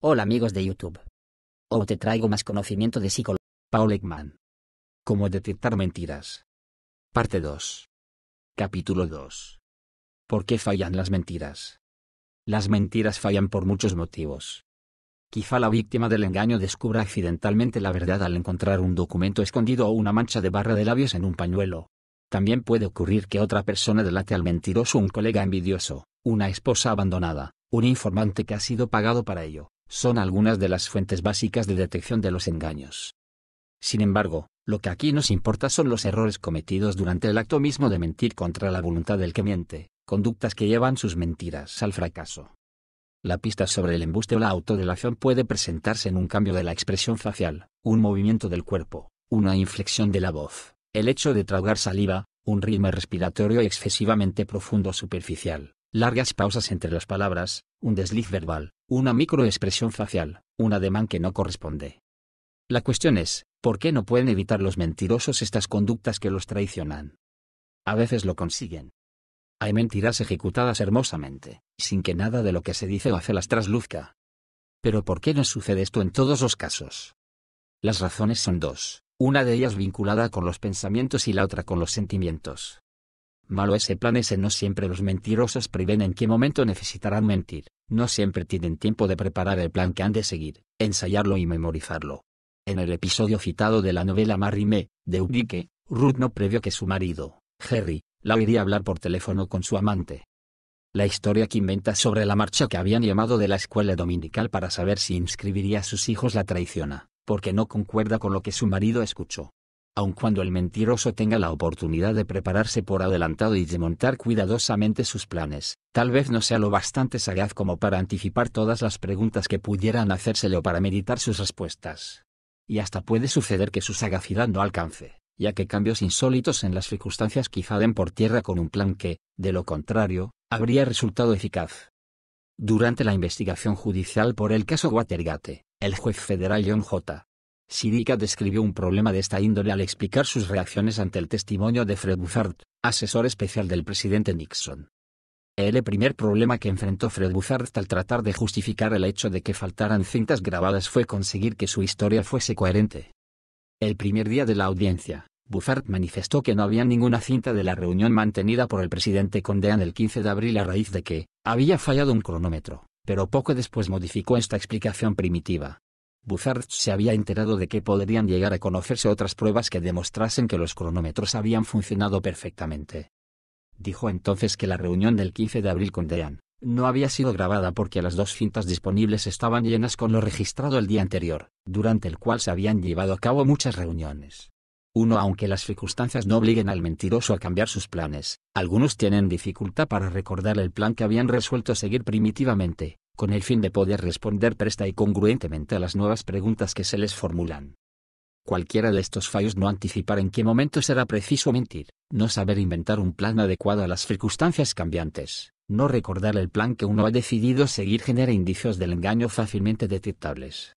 Hola amigos de YouTube. Hoy te traigo más conocimiento de psicología. Paul Ekman. Cómo detectar mentiras. Parte 2. Capítulo 2. ¿Por qué fallan las mentiras? Las mentiras fallan por muchos motivos. Quizá la víctima del engaño descubra accidentalmente la verdad al encontrar un documento escondido o una mancha de barra de labios en un pañuelo. También puede ocurrir que otra persona delate al mentiroso un colega envidioso, una esposa abandonada, un informante que ha sido pagado para ello, son algunas de las fuentes básicas de detección de los engaños. Sin embargo, lo que aquí nos importa son los errores cometidos durante el acto mismo de mentir contra la voluntad del que miente, conductas que llevan sus mentiras al fracaso. La pista sobre el embuste o la autodelación puede presentarse en un cambio de la expresión facial, un movimiento del cuerpo, una inflexión de la voz, el hecho de tragar saliva, un ritmo respiratorio excesivamente profundo o superficial, largas pausas entre las palabras, un desliz verbal, una microexpresión facial, un ademán que no corresponde. La cuestión es, ¿por qué no pueden evitar los mentirosos estas conductas que los traicionan? A veces lo consiguen. Hay mentiras ejecutadas hermosamente, sin que nada de lo que se dice o hace las trasluzca. Pero ¿por qué no sucede esto en todos los casos? Las razones son dos, una de ellas vinculada con los pensamientos y la otra con los sentimientos. Malo ese plan ese no siempre los mentirosos prevén en qué momento necesitarán mentir, no siempre tienen tiempo de preparar el plan que han de seguir, ensayarlo y memorizarlo. En el episodio citado de la novela marimé de Urique, Ruth no previó que su marido, Harry, la oiría hablar por teléfono con su amante. La historia que inventa sobre la marcha que habían llamado de la escuela dominical para saber si inscribiría a sus hijos la traiciona, porque no concuerda con lo que su marido escuchó aun cuando el mentiroso tenga la oportunidad de prepararse por adelantado y de montar cuidadosamente sus planes, tal vez no sea lo bastante sagaz como para anticipar todas las preguntas que pudieran hacérselo o para meditar sus respuestas. Y hasta puede suceder que su sagacidad no alcance, ya que cambios insólitos en las circunstancias quizá den por tierra con un plan que, de lo contrario, habría resultado eficaz. Durante la investigación judicial por el caso Watergate, el juez federal John J. Sidica describió un problema de esta índole al explicar sus reacciones ante el testimonio de Fred Buzzard, asesor especial del presidente Nixon. El primer problema que enfrentó Fred Buzzard al tratar de justificar el hecho de que faltaran cintas grabadas fue conseguir que su historia fuese coherente. El primer día de la audiencia, Buzzard manifestó que no había ninguna cinta de la reunión mantenida por el presidente Condean el 15 de abril a raíz de que había fallado un cronómetro, pero poco después modificó esta explicación primitiva, Buzard se había enterado de que podrían llegar a conocerse otras pruebas que demostrasen que los cronómetros habían funcionado perfectamente. Dijo entonces que la reunión del 15 de abril con Dean no había sido grabada porque las dos cintas disponibles estaban llenas con lo registrado el día anterior, durante el cual se habían llevado a cabo muchas reuniones. Uno, aunque las circunstancias no obliguen al mentiroso a cambiar sus planes, algunos tienen dificultad para recordar el plan que habían resuelto seguir primitivamente, con el fin de poder responder presta y congruentemente a las nuevas preguntas que se les formulan. Cualquiera de estos fallos no anticipar en qué momento será preciso mentir, no saber inventar un plan adecuado a las circunstancias cambiantes, no recordar el plan que uno ha decidido seguir genera indicios del engaño fácilmente detectables.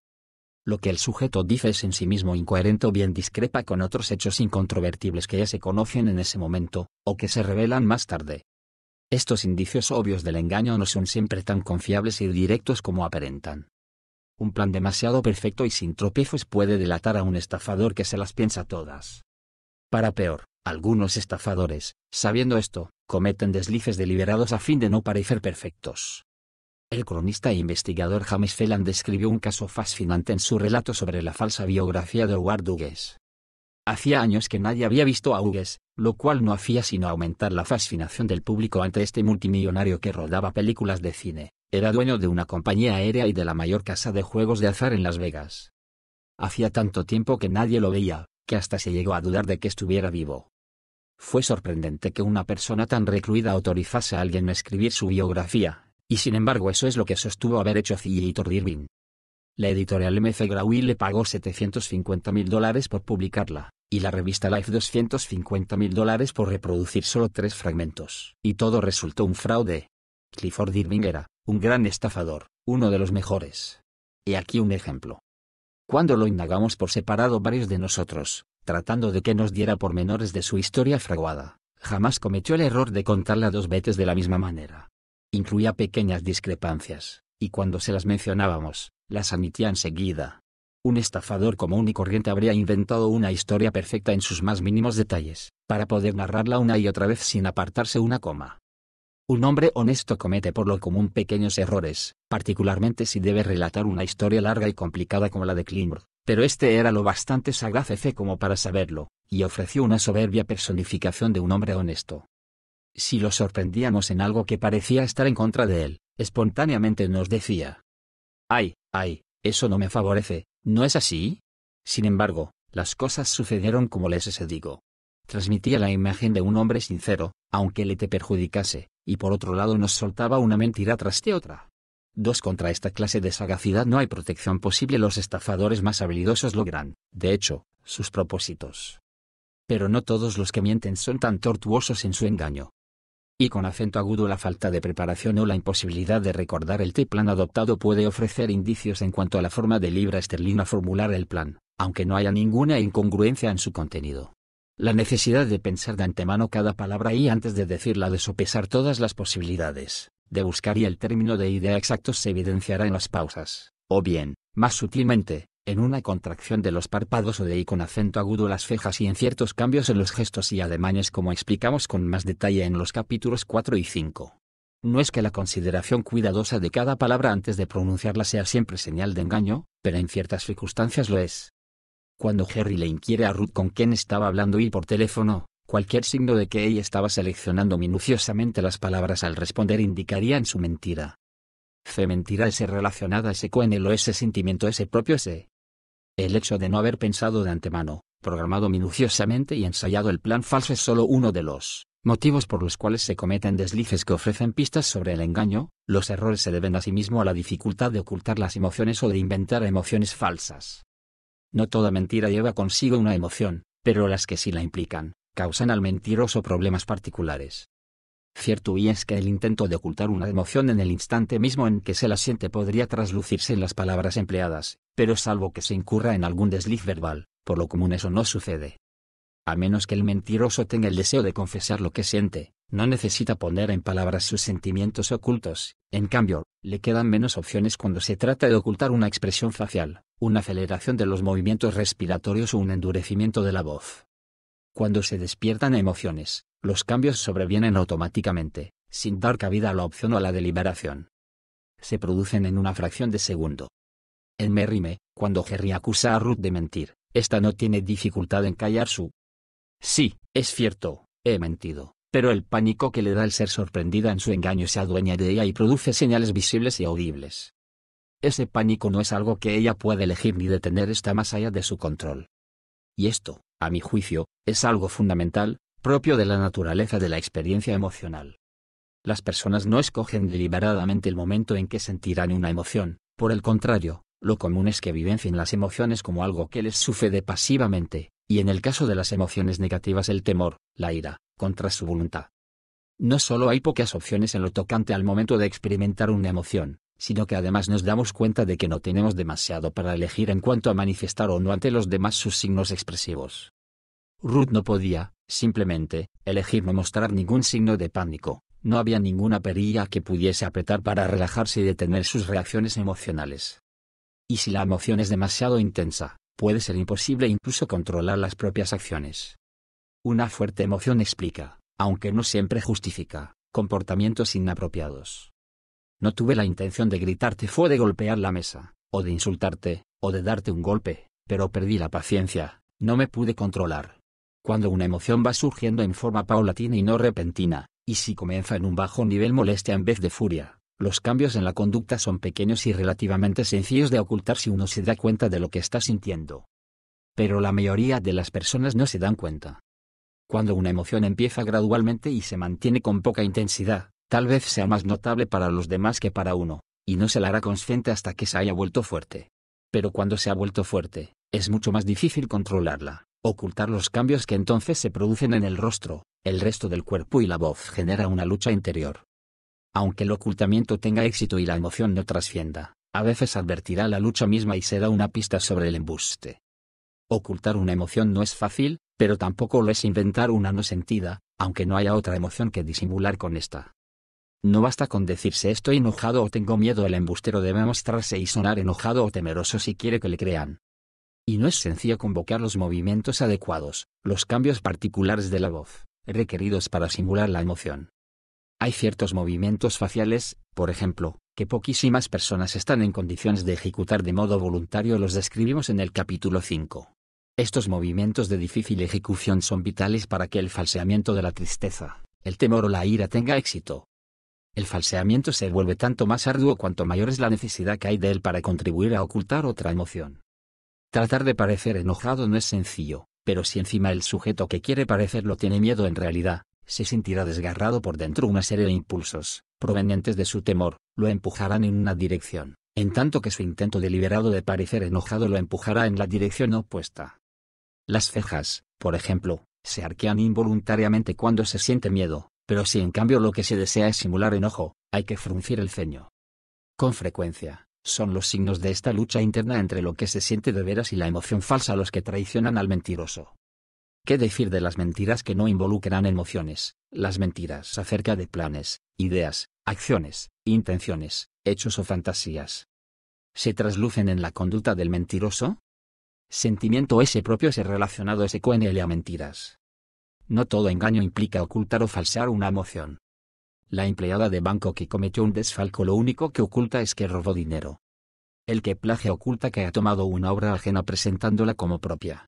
Lo que el sujeto dice es en sí mismo incoherente o bien discrepa con otros hechos incontrovertibles que ya se conocen en ese momento, o que se revelan más tarde. Estos indicios obvios del engaño no son siempre tan confiables y directos como aparentan. Un plan demasiado perfecto y sin tropiezos puede delatar a un estafador que se las piensa todas. Para peor, algunos estafadores, sabiendo esto, cometen deslices deliberados a fin de no parecer perfectos. El cronista e investigador James Felland describió un caso fascinante en su relato sobre la falsa biografía de Howard Hughes, Hacía años que nadie había visto a Hughes, lo cual no hacía sino aumentar la fascinación del público ante este multimillonario que rodaba películas de cine, era dueño de una compañía aérea y de la mayor casa de juegos de azar en Las Vegas. Hacía tanto tiempo que nadie lo veía, que hasta se llegó a dudar de que estuviera vivo. Fue sorprendente que una persona tan recluida autorizase a alguien a escribir su biografía, y sin embargo eso es lo que sostuvo haber hecho C. E Irving, la editorial MC Hill le pagó 750 mil dólares por publicarla, y la revista Life 250 mil dólares por reproducir solo tres fragmentos. Y todo resultó un fraude. Clifford Irving era, un gran estafador, uno de los mejores. y aquí un ejemplo. Cuando lo indagamos por separado varios de nosotros, tratando de que nos diera pormenores de su historia fraguada, jamás cometió el error de contarla dos veces de la misma manera. Incluía pequeñas discrepancias, y cuando se las mencionábamos, las admitía enseguida. Un estafador común y corriente habría inventado una historia perfecta en sus más mínimos detalles, para poder narrarla una y otra vez sin apartarse una coma. Un hombre honesto comete por lo común pequeños errores, particularmente si debe relatar una historia larga y complicada como la de Klimr, pero este era lo bastante sagaz fe como para saberlo, y ofreció una soberbia personificación de un hombre honesto. Si lo sorprendíamos en algo que parecía estar en contra de él, espontáneamente nos decía, Ay, ay, eso no me favorece, ¿no es así? Sin embargo, las cosas sucedieron como les se digo. Transmitía la imagen de un hombre sincero, aunque le te perjudicase, y por otro lado nos soltaba una mentira tras de otra. dos Contra esta clase de sagacidad no hay protección posible. Los estafadores más habilidosos logran, de hecho, sus propósitos. Pero no todos los que mienten son tan tortuosos en su engaño, y con acento agudo la falta de preparación o la imposibilidad de recordar el T-plan adoptado puede ofrecer indicios en cuanto a la forma de libra esterlina formular el plan, aunque no haya ninguna incongruencia en su contenido. La necesidad de pensar de antemano cada palabra y antes de decirla de sopesar todas las posibilidades, de buscar y el término de idea exacto se evidenciará en las pausas, o bien, más sutilmente, en una contracción de los párpados o de con acento agudo las cejas y en ciertos cambios en los gestos y ademanes como explicamos con más detalle en los capítulos 4 y 5. No es que la consideración cuidadosa de cada palabra antes de pronunciarla sea siempre señal de engaño, pero en ciertas circunstancias lo es. Cuando Harry le inquiere a Ruth con quién estaba hablando y por teléfono, cualquier signo de que ella estaba seleccionando minuciosamente las palabras al responder indicaría en su mentira. C mentira S relacionada ese con el o ese sentimiento ese propio S el hecho de no haber pensado de antemano, programado minuciosamente y ensayado el plan falso es solo uno de los motivos por los cuales se cometen deslices que ofrecen pistas sobre el engaño, los errores se deben asimismo a la dificultad de ocultar las emociones o de inventar emociones falsas. No toda mentira lleva consigo una emoción, pero las que sí la implican, causan al mentiroso problemas particulares. Cierto y es que el intento de ocultar una emoción en el instante mismo en que se la siente podría traslucirse en las palabras empleadas, pero salvo que se incurra en algún desliz verbal, por lo común eso no sucede. A menos que el mentiroso tenga el deseo de confesar lo que siente, no necesita poner en palabras sus sentimientos ocultos, en cambio, le quedan menos opciones cuando se trata de ocultar una expresión facial, una aceleración de los movimientos respiratorios o un endurecimiento de la voz. Cuando se despiertan emociones, los cambios sobrevienen automáticamente, sin dar cabida a la opción o a la deliberación. Se producen en una fracción de segundo, en Merrime, cuando Jerry acusa a Ruth de mentir, esta no tiene dificultad en callar su. Sí, es cierto, he mentido, pero el pánico que le da el ser sorprendida en su engaño se adueña de ella y produce señales visibles y audibles. Ese pánico no es algo que ella pueda elegir ni detener, está más allá de su control. Y esto, a mi juicio, es algo fundamental, propio de la naturaleza de la experiencia emocional. Las personas no escogen deliberadamente el momento en que sentirán una emoción, por el contrario, lo común es que vivencien las emociones como algo que les sucede pasivamente, y en el caso de las emociones negativas el temor, la ira, contra su voluntad. No solo hay pocas opciones en lo tocante al momento de experimentar una emoción, sino que además nos damos cuenta de que no tenemos demasiado para elegir en cuanto a manifestar o no ante los demás sus signos expresivos. Ruth no podía, simplemente, elegir no mostrar ningún signo de pánico, no había ninguna perilla que pudiese apretar para relajarse y detener sus reacciones emocionales y si la emoción es demasiado intensa, puede ser imposible incluso controlar las propias acciones. Una fuerte emoción explica, aunque no siempre justifica, comportamientos inapropiados. No tuve la intención de gritarte fue de golpear la mesa, o de insultarte, o de darte un golpe, pero perdí la paciencia, no me pude controlar. Cuando una emoción va surgiendo en forma paulatina y no repentina, y si comienza en un bajo nivel molestia en vez de furia, los cambios en la conducta son pequeños y relativamente sencillos de ocultar si uno se da cuenta de lo que está sintiendo. Pero la mayoría de las personas no se dan cuenta. Cuando una emoción empieza gradualmente y se mantiene con poca intensidad, tal vez sea más notable para los demás que para uno, y no se la hará consciente hasta que se haya vuelto fuerte. Pero cuando se ha vuelto fuerte, es mucho más difícil controlarla, ocultar los cambios que entonces se producen en el rostro, el resto del cuerpo y la voz genera una lucha interior aunque el ocultamiento tenga éxito y la emoción no trascienda, a veces advertirá la lucha misma y será una pista sobre el embuste. Ocultar una emoción no es fácil, pero tampoco lo es inventar una no sentida, aunque no haya otra emoción que disimular con esta. No basta con decirse estoy enojado o tengo miedo, el embustero debe mostrarse y sonar enojado o temeroso si quiere que le crean. Y no es sencillo convocar los movimientos adecuados, los cambios particulares de la voz, requeridos para simular la emoción. Hay ciertos movimientos faciales, por ejemplo, que poquísimas personas están en condiciones de ejecutar de modo voluntario los describimos en el capítulo 5. Estos movimientos de difícil ejecución son vitales para que el falseamiento de la tristeza, el temor o la ira tenga éxito. El falseamiento se vuelve tanto más arduo cuanto mayor es la necesidad que hay de él para contribuir a ocultar otra emoción. Tratar de parecer enojado no es sencillo, pero si encima el sujeto que quiere parecerlo tiene miedo en realidad, se sentirá desgarrado por dentro una serie de impulsos, provenientes de su temor, lo empujarán en una dirección, en tanto que su intento deliberado de parecer enojado lo empujará en la dirección opuesta. Las cejas, por ejemplo, se arquean involuntariamente cuando se siente miedo, pero si en cambio lo que se desea es simular enojo, hay que fruncir el ceño. Con frecuencia, son los signos de esta lucha interna entre lo que se siente de veras y la emoción falsa los que traicionan al mentiroso. ¿Qué decir de las mentiras que no involucran emociones? Las mentiras acerca de planes, ideas, acciones, intenciones, hechos o fantasías. ¿Se traslucen en la conducta del mentiroso? Sentimiento ese propio ese relacionado ese él a mentiras. No todo engaño implica ocultar o falsear una emoción. La empleada de banco que cometió un desfalco lo único que oculta es que robó dinero. El que plagia oculta que ha tomado una obra ajena presentándola como propia.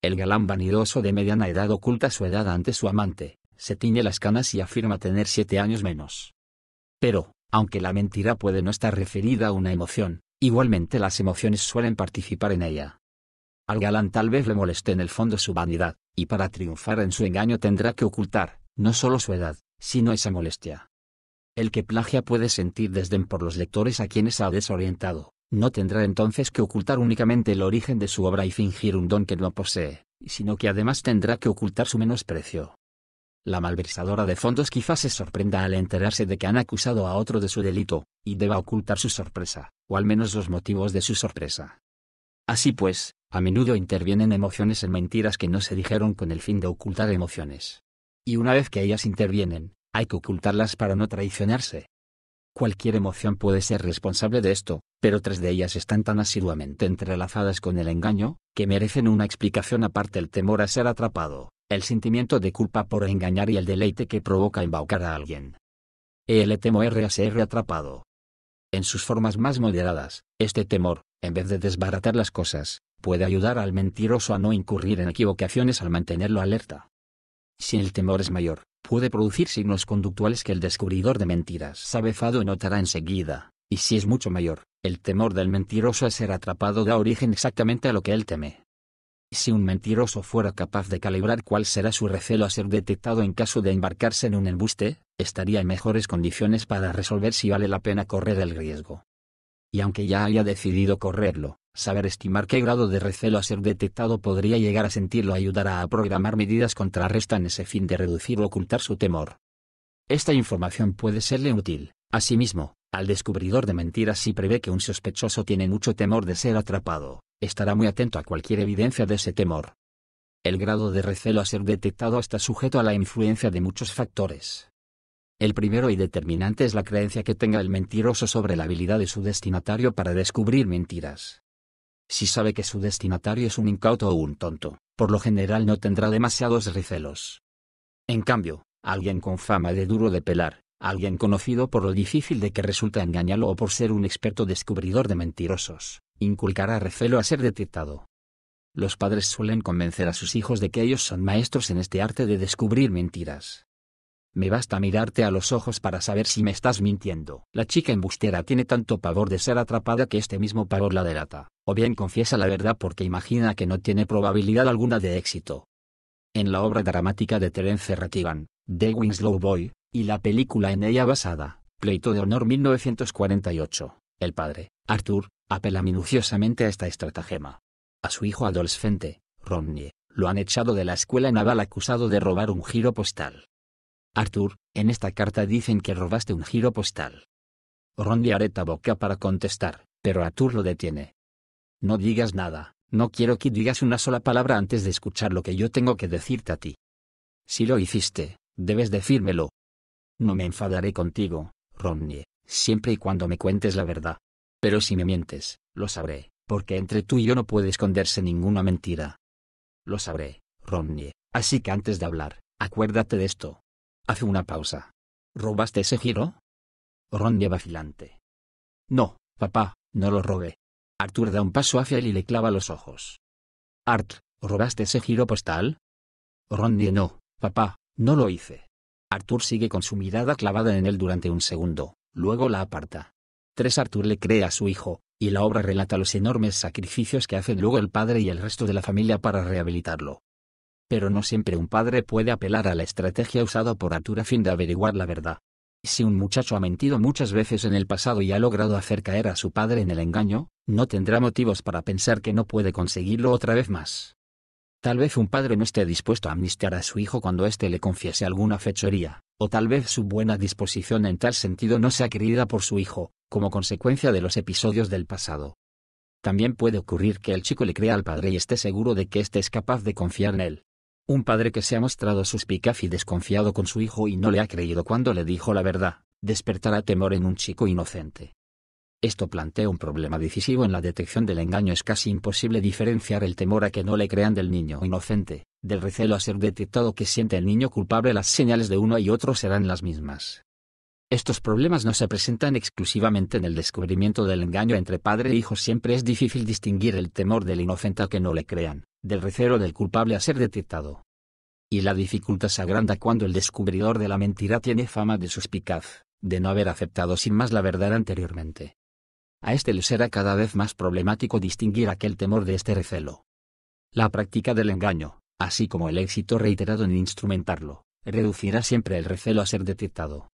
El galán vanidoso de mediana edad oculta su edad ante su amante, se tiñe las canas y afirma tener siete años menos. Pero, aunque la mentira puede no estar referida a una emoción, igualmente las emociones suelen participar en ella. Al galán tal vez le moleste en el fondo su vanidad, y para triunfar en su engaño tendrá que ocultar, no solo su edad, sino esa molestia. El que plagia puede sentir desdén por los lectores a quienes ha desorientado, no tendrá entonces que ocultar únicamente el origen de su obra y fingir un don que no posee, sino que además tendrá que ocultar su menosprecio. La malversadora de fondos quizás se sorprenda al enterarse de que han acusado a otro de su delito, y deba ocultar su sorpresa, o al menos los motivos de su sorpresa. Así pues, a menudo intervienen emociones en mentiras que no se dijeron con el fin de ocultar emociones. Y una vez que ellas intervienen, hay que ocultarlas para no traicionarse. Cualquier emoción puede ser responsable de esto, pero tres de ellas están tan asiduamente entrelazadas con el engaño, que merecen una explicación aparte el temor a ser atrapado, el sentimiento de culpa por engañar y el deleite que provoca embaucar a alguien. El temor a ser atrapado. En sus formas más moderadas, este temor, en vez de desbaratar las cosas, puede ayudar al mentiroso a no incurrir en equivocaciones al mantenerlo alerta. Si el temor es mayor, puede producir signos conductuales que el descubridor de mentiras sabefado notará enseguida, y si es mucho mayor, el temor del mentiroso a ser atrapado da origen exactamente a lo que él teme. Si un mentiroso fuera capaz de calibrar cuál será su recelo a ser detectado en caso de embarcarse en un embuste, estaría en mejores condiciones para resolver si vale la pena correr el riesgo. Y aunque ya haya decidido correrlo, Saber estimar qué grado de recelo a ser detectado podría llegar a sentirlo ayudará a programar medidas contrarrestan ese fin de reducir o ocultar su temor. Esta información puede serle útil, asimismo, al descubridor de mentiras si prevé que un sospechoso tiene mucho temor de ser atrapado, estará muy atento a cualquier evidencia de ese temor. El grado de recelo a ser detectado está sujeto a la influencia de muchos factores. El primero y determinante es la creencia que tenga el mentiroso sobre la habilidad de su destinatario para descubrir mentiras. Si sabe que su destinatario es un incauto o un tonto, por lo general no tendrá demasiados recelos. En cambio, alguien con fama de duro de pelar, alguien conocido por lo difícil de que resulta engañarlo o por ser un experto descubridor de mentirosos, inculcará recelo a ser detectado. Los padres suelen convencer a sus hijos de que ellos son maestros en este arte de descubrir mentiras, me basta mirarte a los ojos para saber si me estás mintiendo. La chica embustera tiene tanto pavor de ser atrapada que este mismo pavor la delata, o bien confiesa la verdad porque imagina que no tiene probabilidad alguna de éxito. En la obra dramática de Terence Rattigan, The Winslow Boy, y la película en ella basada, Pleito de Honor 1948, el padre, Arthur, apela minuciosamente a esta estratagema. A su hijo Adolescente, Romney, lo han echado de la escuela naval acusado de robar un giro postal. Arthur, en esta carta dicen que robaste un giro postal. Romney areta boca para contestar, pero Arthur lo detiene. No digas nada, no quiero que digas una sola palabra antes de escuchar lo que yo tengo que decirte a ti. Si lo hiciste, debes decírmelo. No me enfadaré contigo, Ronnie, siempre y cuando me cuentes la verdad. Pero si me mientes, lo sabré, porque entre tú y yo no puede esconderse ninguna mentira. Lo sabré, Ronnie. así que antes de hablar, acuérdate de esto. Hace una pausa. ¿Robaste ese giro? ronde vacilante. No, papá, no lo robé. Artur da un paso hacia él y le clava los ojos. Art, ¿robaste ese giro postal? Rondie no, papá, no lo hice. Artur sigue con su mirada clavada en él durante un segundo, luego la aparta. Tres. Arthur le cree a su hijo, y la obra relata los enormes sacrificios que hacen luego el padre y el resto de la familia para rehabilitarlo pero no siempre un padre puede apelar a la estrategia usada por Arthur a fin de averiguar la verdad. Si un muchacho ha mentido muchas veces en el pasado y ha logrado hacer caer a su padre en el engaño, no tendrá motivos para pensar que no puede conseguirlo otra vez más. Tal vez un padre no esté dispuesto a amnistiar a su hijo cuando éste le confiese alguna fechoría, o tal vez su buena disposición en tal sentido no sea querida por su hijo, como consecuencia de los episodios del pasado. También puede ocurrir que el chico le crea al padre y esté seguro de que éste es capaz de confiar en él, un padre que se ha mostrado suspicaz y desconfiado con su hijo y no le ha creído cuando le dijo la verdad, despertará temor en un chico inocente. Esto plantea un problema decisivo en la detección del engaño. Es casi imposible diferenciar el temor a que no le crean del niño inocente, del recelo a ser detectado que siente el niño culpable. Las señales de uno y otro serán las mismas. Estos problemas no se presentan exclusivamente en el descubrimiento del engaño entre padre e hijo. Siempre es difícil distinguir el temor del inocente a que no le crean, del recelo del culpable a ser detectado. Y la dificultad se agranda cuando el descubridor de la mentira tiene fama de suspicaz, de no haber aceptado sin más la verdad anteriormente. A este le será cada vez más problemático distinguir aquel temor de este recelo. La práctica del engaño, así como el éxito reiterado en instrumentarlo, reducirá siempre el recelo a ser detectado.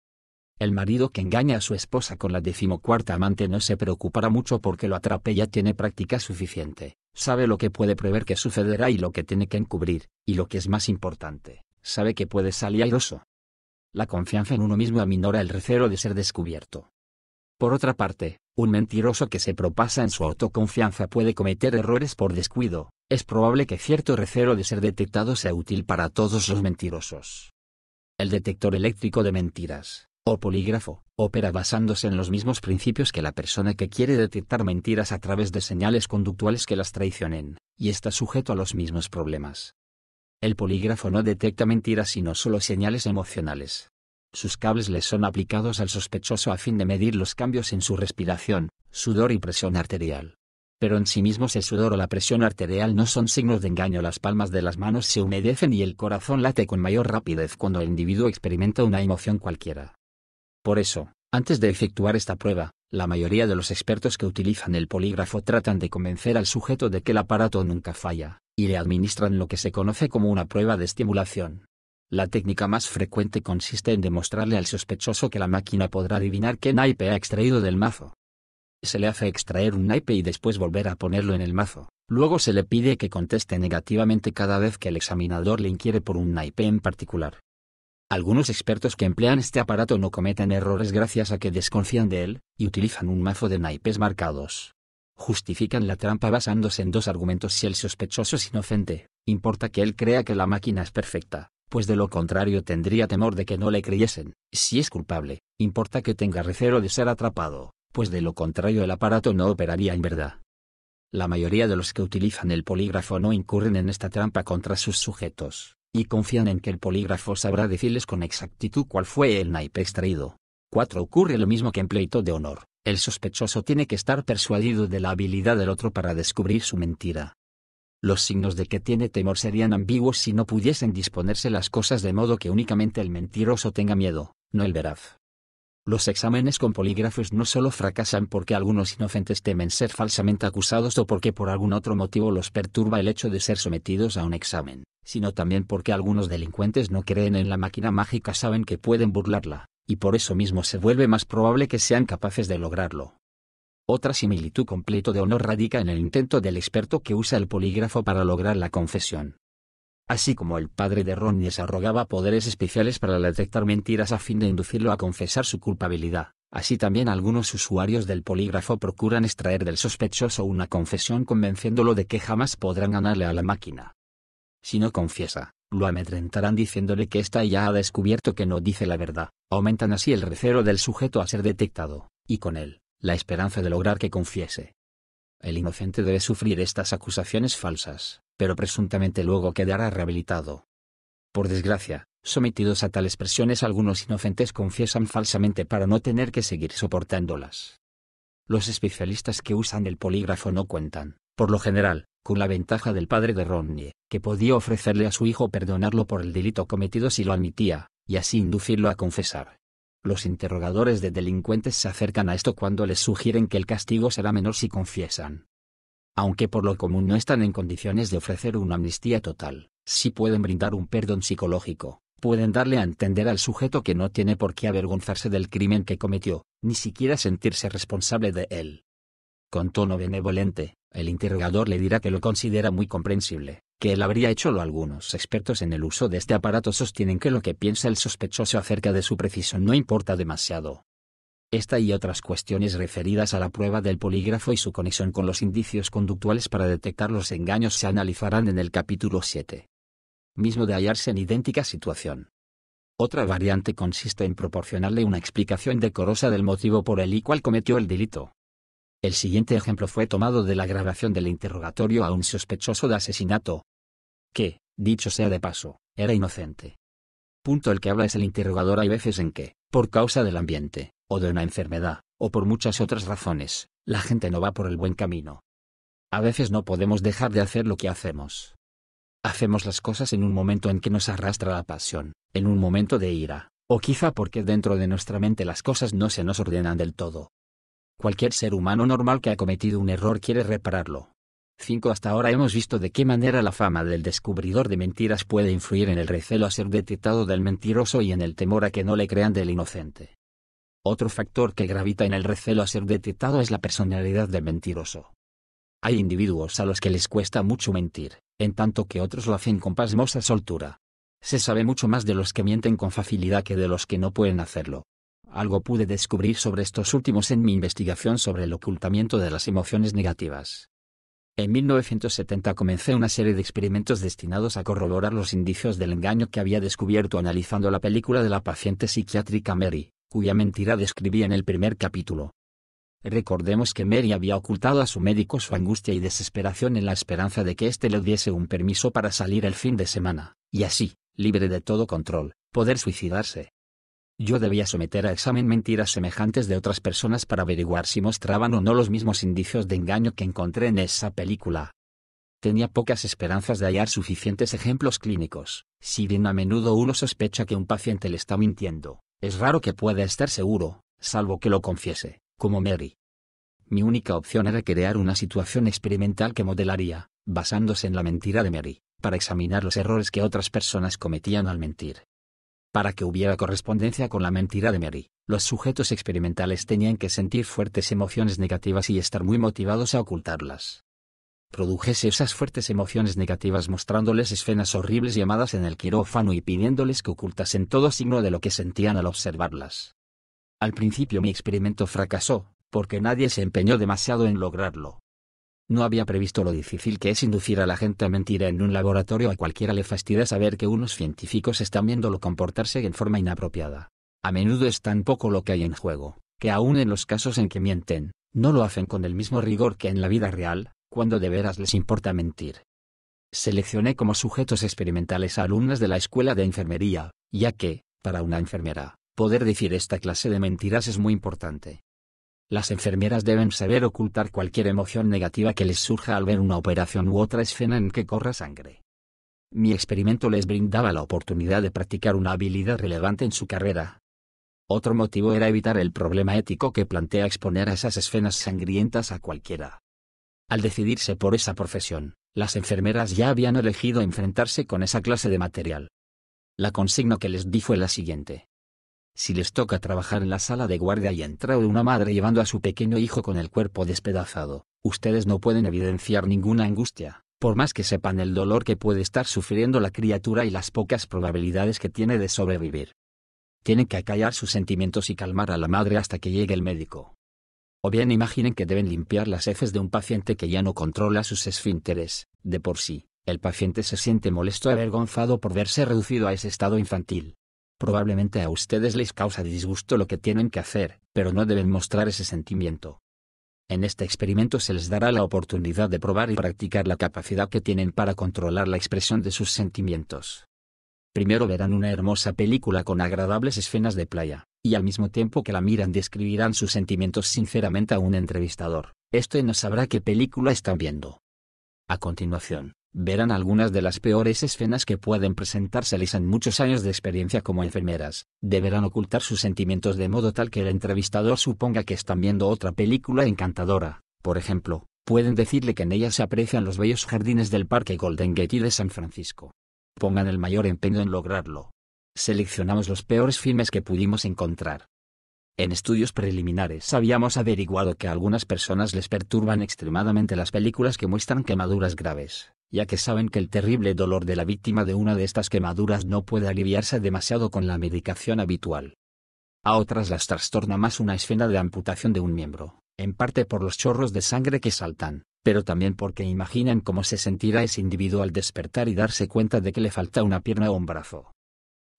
El marido que engaña a su esposa con la decimocuarta amante no se preocupará mucho porque lo atrape ya tiene práctica suficiente sabe lo que puede prever que sucederá y lo que tiene que encubrir, y lo que es más importante, sabe que puede salir airoso. La confianza en uno mismo aminora el recelo de ser descubierto. Por otra parte, un mentiroso que se propasa en su autoconfianza puede cometer errores por descuido, es probable que cierto recelo de ser detectado sea útil para todos los mentirosos. El detector eléctrico de mentiras o polígrafo, opera basándose en los mismos principios que la persona que quiere detectar mentiras a través de señales conductuales que las traicionen, y está sujeto a los mismos problemas. El polígrafo no detecta mentiras sino solo señales emocionales. Sus cables le son aplicados al sospechoso a fin de medir los cambios en su respiración, sudor y presión arterial. Pero en sí mismos el sudor o la presión arterial no son signos de engaño. Las palmas de las manos se humedecen y el corazón late con mayor rapidez cuando el individuo experimenta una emoción cualquiera. Por eso, antes de efectuar esta prueba, la mayoría de los expertos que utilizan el polígrafo tratan de convencer al sujeto de que el aparato nunca falla, y le administran lo que se conoce como una prueba de estimulación. La técnica más frecuente consiste en demostrarle al sospechoso que la máquina podrá adivinar qué naipe ha extraído del mazo. Se le hace extraer un naipe y después volver a ponerlo en el mazo. Luego se le pide que conteste negativamente cada vez que el examinador le inquiere por un naipe en particular. Algunos expertos que emplean este aparato no cometen errores gracias a que desconfían de él, y utilizan un mazo de naipes marcados. Justifican la trampa basándose en dos argumentos si el sospechoso es inocente, importa que él crea que la máquina es perfecta, pues de lo contrario tendría temor de que no le creyesen. Si es culpable, importa que tenga recelo de ser atrapado, pues de lo contrario el aparato no operaría en verdad. La mayoría de los que utilizan el polígrafo no incurren en esta trampa contra sus sujetos, y confían en que el polígrafo sabrá decirles con exactitud cuál fue el naipe extraído. 4. Ocurre lo mismo que en pleito de honor. El sospechoso tiene que estar persuadido de la habilidad del otro para descubrir su mentira. Los signos de que tiene temor serían ambiguos si no pudiesen disponerse las cosas de modo que únicamente el mentiroso tenga miedo, no el veraz. Los exámenes con polígrafos no solo fracasan porque algunos inocentes temen ser falsamente acusados o porque por algún otro motivo los perturba el hecho de ser sometidos a un examen, sino también porque algunos delincuentes no creen en la máquina mágica, saben que pueden burlarla, y por eso mismo se vuelve más probable que sean capaces de lograrlo. Otra similitud completo de honor radica en el intento del experto que usa el polígrafo para lograr la confesión así como el padre de Ronnie se arrogaba poderes especiales para detectar mentiras a fin de inducirlo a confesar su culpabilidad. Así también algunos usuarios del polígrafo procuran extraer del sospechoso una confesión convenciéndolo de que jamás podrán ganarle a la máquina. Si no confiesa, lo amedrentarán diciéndole que ésta ya ha descubierto que no dice la verdad, aumentan así el recelo del sujeto a ser detectado, y con él, la esperanza de lograr que confiese. El inocente debe sufrir estas acusaciones falsas, pero presuntamente luego quedará rehabilitado. Por desgracia, sometidos a tales presiones algunos inocentes confiesan falsamente para no tener que seguir soportándolas. Los especialistas que usan el polígrafo no cuentan, por lo general, con la ventaja del padre de Ronnie, que podía ofrecerle a su hijo perdonarlo por el delito cometido si lo admitía, y así inducirlo a confesar. Los interrogadores de delincuentes se acercan a esto cuando les sugieren que el castigo será menor si confiesan aunque por lo común no están en condiciones de ofrecer una amnistía total, sí pueden brindar un perdón psicológico, pueden darle a entender al sujeto que no tiene por qué avergonzarse del crimen que cometió, ni siquiera sentirse responsable de él. Con tono benevolente, el interrogador le dirá que lo considera muy comprensible, que él habría hecho lo algunos expertos en el uso de este aparato sostienen que lo que piensa el sospechoso acerca de su precisión no importa demasiado, esta y otras cuestiones referidas a la prueba del polígrafo y su conexión con los indicios conductuales para detectar los engaños se analizarán en el capítulo 7. Mismo de hallarse en idéntica situación. Otra variante consiste en proporcionarle una explicación decorosa del motivo por el cual cometió el delito. El siguiente ejemplo fue tomado de la grabación del interrogatorio a un sospechoso de asesinato, que, dicho sea de paso, era inocente. Punto el que habla es el interrogador hay veces en que, por causa del ambiente, o de una enfermedad, o por muchas otras razones, la gente no va por el buen camino. A veces no podemos dejar de hacer lo que hacemos. Hacemos las cosas en un momento en que nos arrastra la pasión, en un momento de ira, o quizá porque dentro de nuestra mente las cosas no se nos ordenan del todo. Cualquier ser humano normal que ha cometido un error quiere repararlo, 5. Hasta ahora hemos visto de qué manera la fama del descubridor de mentiras puede influir en el recelo a ser detectado del mentiroso y en el temor a que no le crean del inocente. Otro factor que gravita en el recelo a ser detectado es la personalidad del mentiroso. Hay individuos a los que les cuesta mucho mentir, en tanto que otros lo hacen con pasmosa soltura. Se sabe mucho más de los que mienten con facilidad que de los que no pueden hacerlo. Algo pude descubrir sobre estos últimos en mi investigación sobre el ocultamiento de las emociones negativas. En 1970 comencé una serie de experimentos destinados a corroborar los indicios del engaño que había descubierto analizando la película de la paciente psiquiátrica Mary, cuya mentira describí en el primer capítulo. Recordemos que Mary había ocultado a su médico su angustia y desesperación en la esperanza de que éste le diese un permiso para salir el fin de semana, y así, libre de todo control, poder suicidarse. Yo debía someter a examen mentiras semejantes de otras personas para averiguar si mostraban o no los mismos indicios de engaño que encontré en esa película. Tenía pocas esperanzas de hallar suficientes ejemplos clínicos, si bien a menudo uno sospecha que un paciente le está mintiendo, es raro que pueda estar seguro, salvo que lo confiese, como Mary. Mi única opción era crear una situación experimental que modelaría, basándose en la mentira de Mary, para examinar los errores que otras personas cometían al mentir. Para que hubiera correspondencia con la mentira de Mary, los sujetos experimentales tenían que sentir fuertes emociones negativas y estar muy motivados a ocultarlas. Produjese esas fuertes emociones negativas mostrándoles escenas horribles llamadas en el quirófano y pidiéndoles que ocultasen todo signo de lo que sentían al observarlas. Al principio mi experimento fracasó, porque nadie se empeñó demasiado en lograrlo. No había previsto lo difícil que es inducir a la gente a mentir en un laboratorio. A cualquiera le fastidia saber que unos científicos están viéndolo comportarse en forma inapropiada. A menudo es tan poco lo que hay en juego, que aún en los casos en que mienten, no lo hacen con el mismo rigor que en la vida real, cuando de veras les importa mentir. Seleccioné como sujetos experimentales a alumnas de la escuela de enfermería, ya que, para una enfermera, poder decir esta clase de mentiras es muy importante. Las enfermeras deben saber ocultar cualquier emoción negativa que les surja al ver una operación u otra escena en que corra sangre. Mi experimento les brindaba la oportunidad de practicar una habilidad relevante en su carrera. Otro motivo era evitar el problema ético que plantea exponer a esas escenas sangrientas a cualquiera. Al decidirse por esa profesión, las enfermeras ya habían elegido enfrentarse con esa clase de material. La consigna que les di fue la siguiente. Si les toca trabajar en la sala de guardia y entra una madre llevando a su pequeño hijo con el cuerpo despedazado, ustedes no pueden evidenciar ninguna angustia, por más que sepan el dolor que puede estar sufriendo la criatura y las pocas probabilidades que tiene de sobrevivir. Tienen que acallar sus sentimientos y calmar a la madre hasta que llegue el médico. O bien imaginen que deben limpiar las heces de un paciente que ya no controla sus esfínteres, de por sí, el paciente se siente molesto y avergonzado por verse reducido a ese estado infantil. Probablemente a ustedes les causa disgusto lo que tienen que hacer, pero no deben mostrar ese sentimiento. En este experimento se les dará la oportunidad de probar y practicar la capacidad que tienen para controlar la expresión de sus sentimientos. Primero verán una hermosa película con agradables escenas de playa, y al mismo tiempo que la miran describirán sus sentimientos sinceramente a un entrevistador. Este no sabrá qué película están viendo. A continuación, verán algunas de las peores escenas que pueden presentárseles en muchos años de experiencia como enfermeras. Deberán ocultar sus sentimientos de modo tal que el entrevistador suponga que están viendo otra película encantadora. Por ejemplo, pueden decirle que en ella se aprecian los bellos jardines del Parque Golden Gate de San Francisco. Pongan el mayor empeño en lograrlo. Seleccionamos los peores filmes que pudimos encontrar. En estudios preliminares habíamos averiguado que a algunas personas les perturban extremadamente las películas que muestran quemaduras graves ya que saben que el terrible dolor de la víctima de una de estas quemaduras no puede aliviarse demasiado con la medicación habitual. A otras las trastorna más una escena de amputación de un miembro, en parte por los chorros de sangre que saltan, pero también porque imaginan cómo se sentirá ese individuo al despertar y darse cuenta de que le falta una pierna o un brazo.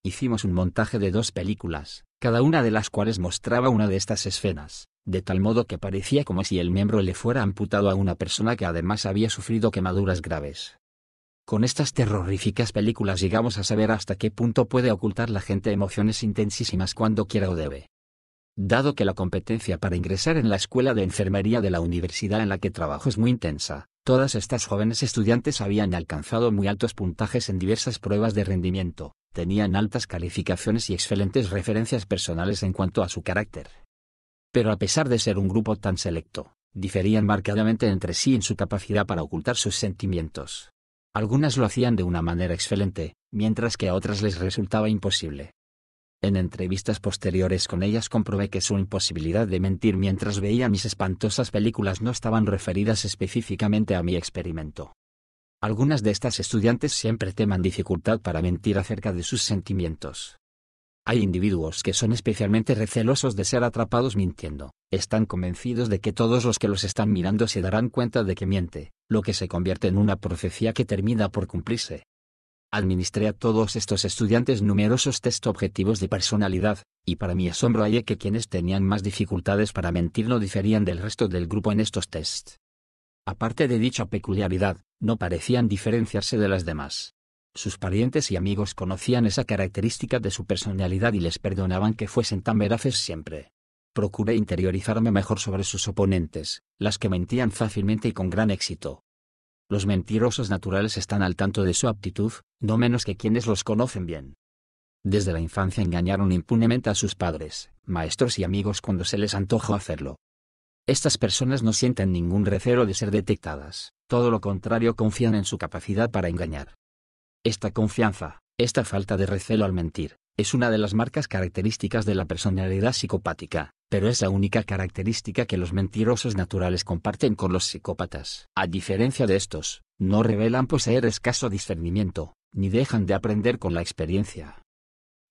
Hicimos un montaje de dos películas, cada una de las cuales mostraba una de estas escenas de tal modo que parecía como si el miembro le fuera amputado a una persona que además había sufrido quemaduras graves. Con estas terroríficas películas llegamos a saber hasta qué punto puede ocultar la gente emociones intensísimas cuando quiera o debe. Dado que la competencia para ingresar en la escuela de enfermería de la universidad en la que trabajo es muy intensa, todas estas jóvenes estudiantes habían alcanzado muy altos puntajes en diversas pruebas de rendimiento, tenían altas calificaciones y excelentes referencias personales en cuanto a su carácter. Pero a pesar de ser un grupo tan selecto, diferían marcadamente entre sí en su capacidad para ocultar sus sentimientos. Algunas lo hacían de una manera excelente, mientras que a otras les resultaba imposible. En entrevistas posteriores con ellas comprobé que su imposibilidad de mentir mientras veía mis espantosas películas no estaban referidas específicamente a mi experimento. Algunas de estas estudiantes siempre teman dificultad para mentir acerca de sus sentimientos. Hay individuos que son especialmente recelosos de ser atrapados mintiendo, están convencidos de que todos los que los están mirando se darán cuenta de que miente, lo que se convierte en una profecía que termina por cumplirse. Administré a todos estos estudiantes numerosos test objetivos de personalidad, y para mi asombro hallé que quienes tenían más dificultades para mentir no diferían del resto del grupo en estos tests. Aparte de dicha peculiaridad, no parecían diferenciarse de las demás. Sus parientes y amigos conocían esa característica de su personalidad y les perdonaban que fuesen tan veraces siempre. Procuré interiorizarme mejor sobre sus oponentes, las que mentían fácilmente y con gran éxito. Los mentirosos naturales están al tanto de su aptitud, no menos que quienes los conocen bien. Desde la infancia engañaron impunemente a sus padres, maestros y amigos cuando se les antojó hacerlo. Estas personas no sienten ningún recelo de ser detectadas, todo lo contrario confían en su capacidad para engañar. Esta confianza, esta falta de recelo al mentir, es una de las marcas características de la personalidad psicopática, pero es la única característica que los mentirosos naturales comparten con los psicópatas. A diferencia de estos, no revelan poseer escaso discernimiento, ni dejan de aprender con la experiencia.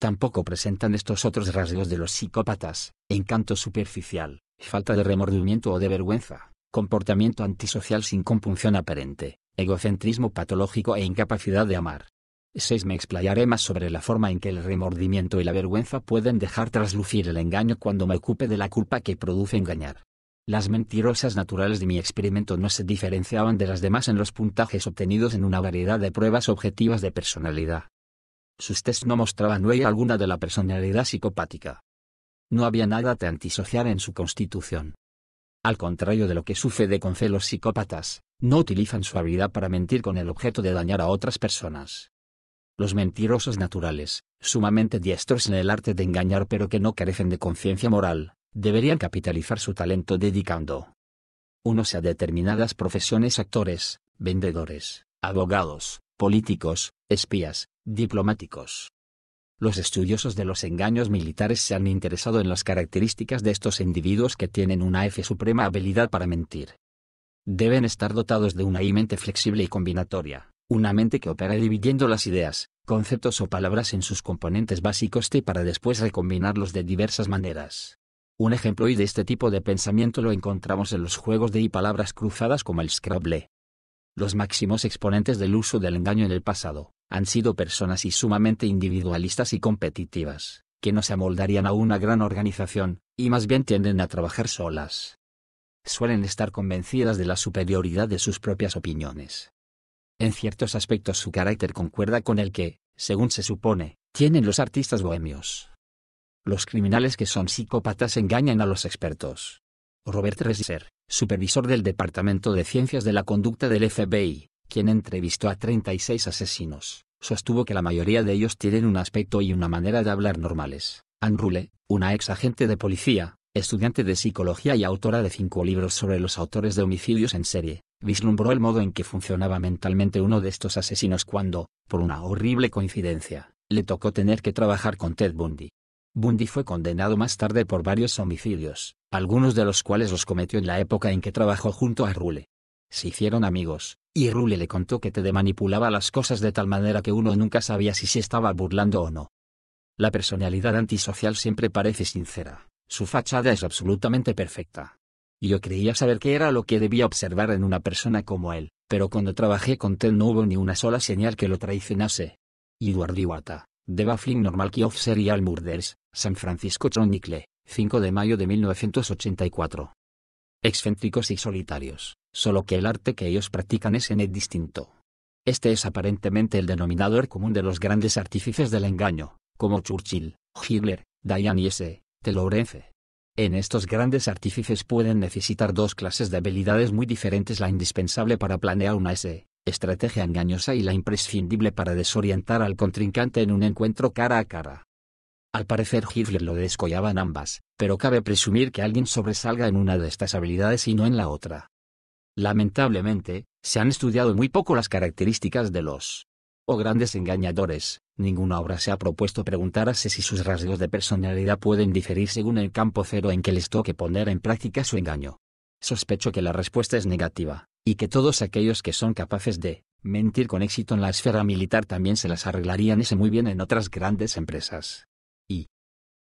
Tampoco presentan estos otros rasgos de los psicópatas, encanto superficial, falta de remordimiento o de vergüenza, comportamiento antisocial sin compunción aparente, egocentrismo patológico e incapacidad de amar. 6. Me explayaré más sobre la forma en que el remordimiento y la vergüenza pueden dejar traslucir el engaño cuando me ocupe de la culpa que produce engañar. Las mentirosas naturales de mi experimento no se diferenciaban de las demás en los puntajes obtenidos en una variedad de pruebas objetivas de personalidad. Sus tests no mostraban huella alguna de la personalidad psicopática. No había nada de antisocial en su constitución. Al contrario de lo que sucede con celos psicópatas, no utilizan su habilidad para mentir con el objeto de dañar a otras personas. Los mentirosos naturales, sumamente diestros en el arte de engañar pero que no carecen de conciencia moral, deberían capitalizar su talento dedicando unos a determinadas profesiones actores, vendedores, abogados, políticos, espías, diplomáticos. Los estudiosos de los engaños militares se han interesado en las características de estos individuos que tienen una F suprema habilidad para mentir deben estar dotados de una mente flexible y combinatoria, una mente que opera dividiendo las ideas, conceptos o palabras en sus componentes básicos y para después recombinarlos de diversas maneras. Un ejemplo y de este tipo de pensamiento lo encontramos en los juegos de y palabras cruzadas como el Scrabble. Los máximos exponentes del uso del engaño en el pasado han sido personas y sumamente individualistas y competitivas, que no se amoldarían a una gran organización, y más bien tienden a trabajar solas suelen estar convencidas de la superioridad de sus propias opiniones. En ciertos aspectos su carácter concuerda con el que, según se supone, tienen los artistas bohemios. Los criminales que son psicópatas engañan a los expertos. Robert Reiser, supervisor del Departamento de Ciencias de la Conducta del FBI, quien entrevistó a 36 asesinos, sostuvo que la mayoría de ellos tienen un aspecto y una manera de hablar normales. Anne Rule, una ex agente de policía, estudiante de psicología y autora de cinco libros sobre los autores de homicidios en serie, vislumbró el modo en que funcionaba mentalmente uno de estos asesinos cuando, por una horrible coincidencia, le tocó tener que trabajar con Ted Bundy. Bundy fue condenado más tarde por varios homicidios, algunos de los cuales los cometió en la época en que trabajó junto a Rule. Se hicieron amigos, y Rule le contó que Ted manipulaba las cosas de tal manera que uno nunca sabía si se estaba burlando o no. La personalidad antisocial siempre parece sincera su fachada es absolutamente perfecta. Yo creía saber qué era lo que debía observar en una persona como él, pero cuando trabajé con Ted no hubo ni una sola señal que lo traicionase. Edward Iwata, de Baffling Normal of Serial Murders, San Francisco Chronicle, 5 de mayo de 1984. Excéntricos y solitarios, solo que el arte que ellos practican es en el distinto. Este es aparentemente el denominador común de los grandes artífices del engaño, como Churchill, Hitler, Diane y ese lo En estos grandes artífices pueden necesitar dos clases de habilidades muy diferentes, la indispensable para planear una S, estrategia engañosa y la imprescindible para desorientar al contrincante en un encuentro cara a cara. Al parecer Hitler lo descollaban ambas, pero cabe presumir que alguien sobresalga en una de estas habilidades y no en la otra. Lamentablemente, se han estudiado muy poco las características de los o grandes engañadores, ninguna obra se ha propuesto preguntarse si sus rasgos de personalidad pueden diferir según el campo cero en que les toque poner en práctica su engaño. Sospecho que la respuesta es negativa, y que todos aquellos que son capaces de mentir con éxito en la esfera militar también se las arreglarían ese muy bien en otras grandes empresas. Y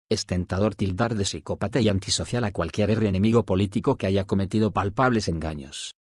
es tentador tildar de psicópata y antisocial a cualquier enemigo político que haya cometido palpables engaños.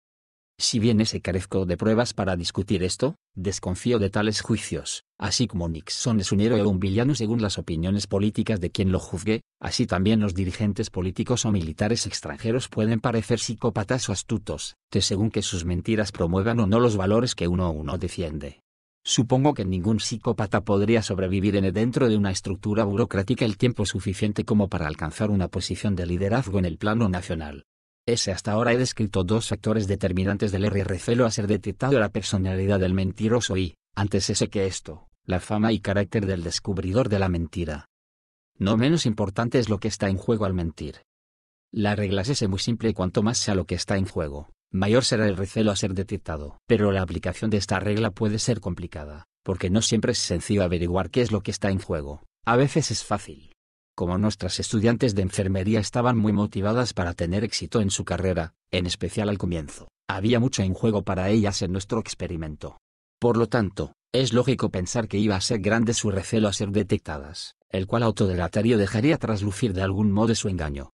Si bien ese carezco de pruebas para discutir esto, desconfío de tales juicios, así como Nixon es un héroe o un villano según las opiniones políticas de quien lo juzgue, así también los dirigentes políticos o militares extranjeros pueden parecer psicópatas o astutos, de según que sus mentiras promuevan o no los valores que uno o uno defiende. Supongo que ningún psicópata podría sobrevivir en dentro de una estructura burocrática el tiempo suficiente como para alcanzar una posición de liderazgo en el plano nacional, hasta ahora he descrito dos factores determinantes del recelo a ser detectado la personalidad del mentiroso y, antes ese que esto, la fama y carácter del descubridor de la mentira. No menos importante es lo que está en juego al mentir. La regla es ese muy simple y cuanto más sea lo que está en juego, mayor será el recelo a ser detectado. Pero la aplicación de esta regla puede ser complicada, porque no siempre es sencillo averiguar qué es lo que está en juego. A veces es fácil, como nuestras estudiantes de enfermería estaban muy motivadas para tener éxito en su carrera, en especial al comienzo, había mucho en juego para ellas en nuestro experimento. Por lo tanto, es lógico pensar que iba a ser grande su recelo a ser detectadas, el cual autodelatario dejaría traslucir de algún modo su engaño.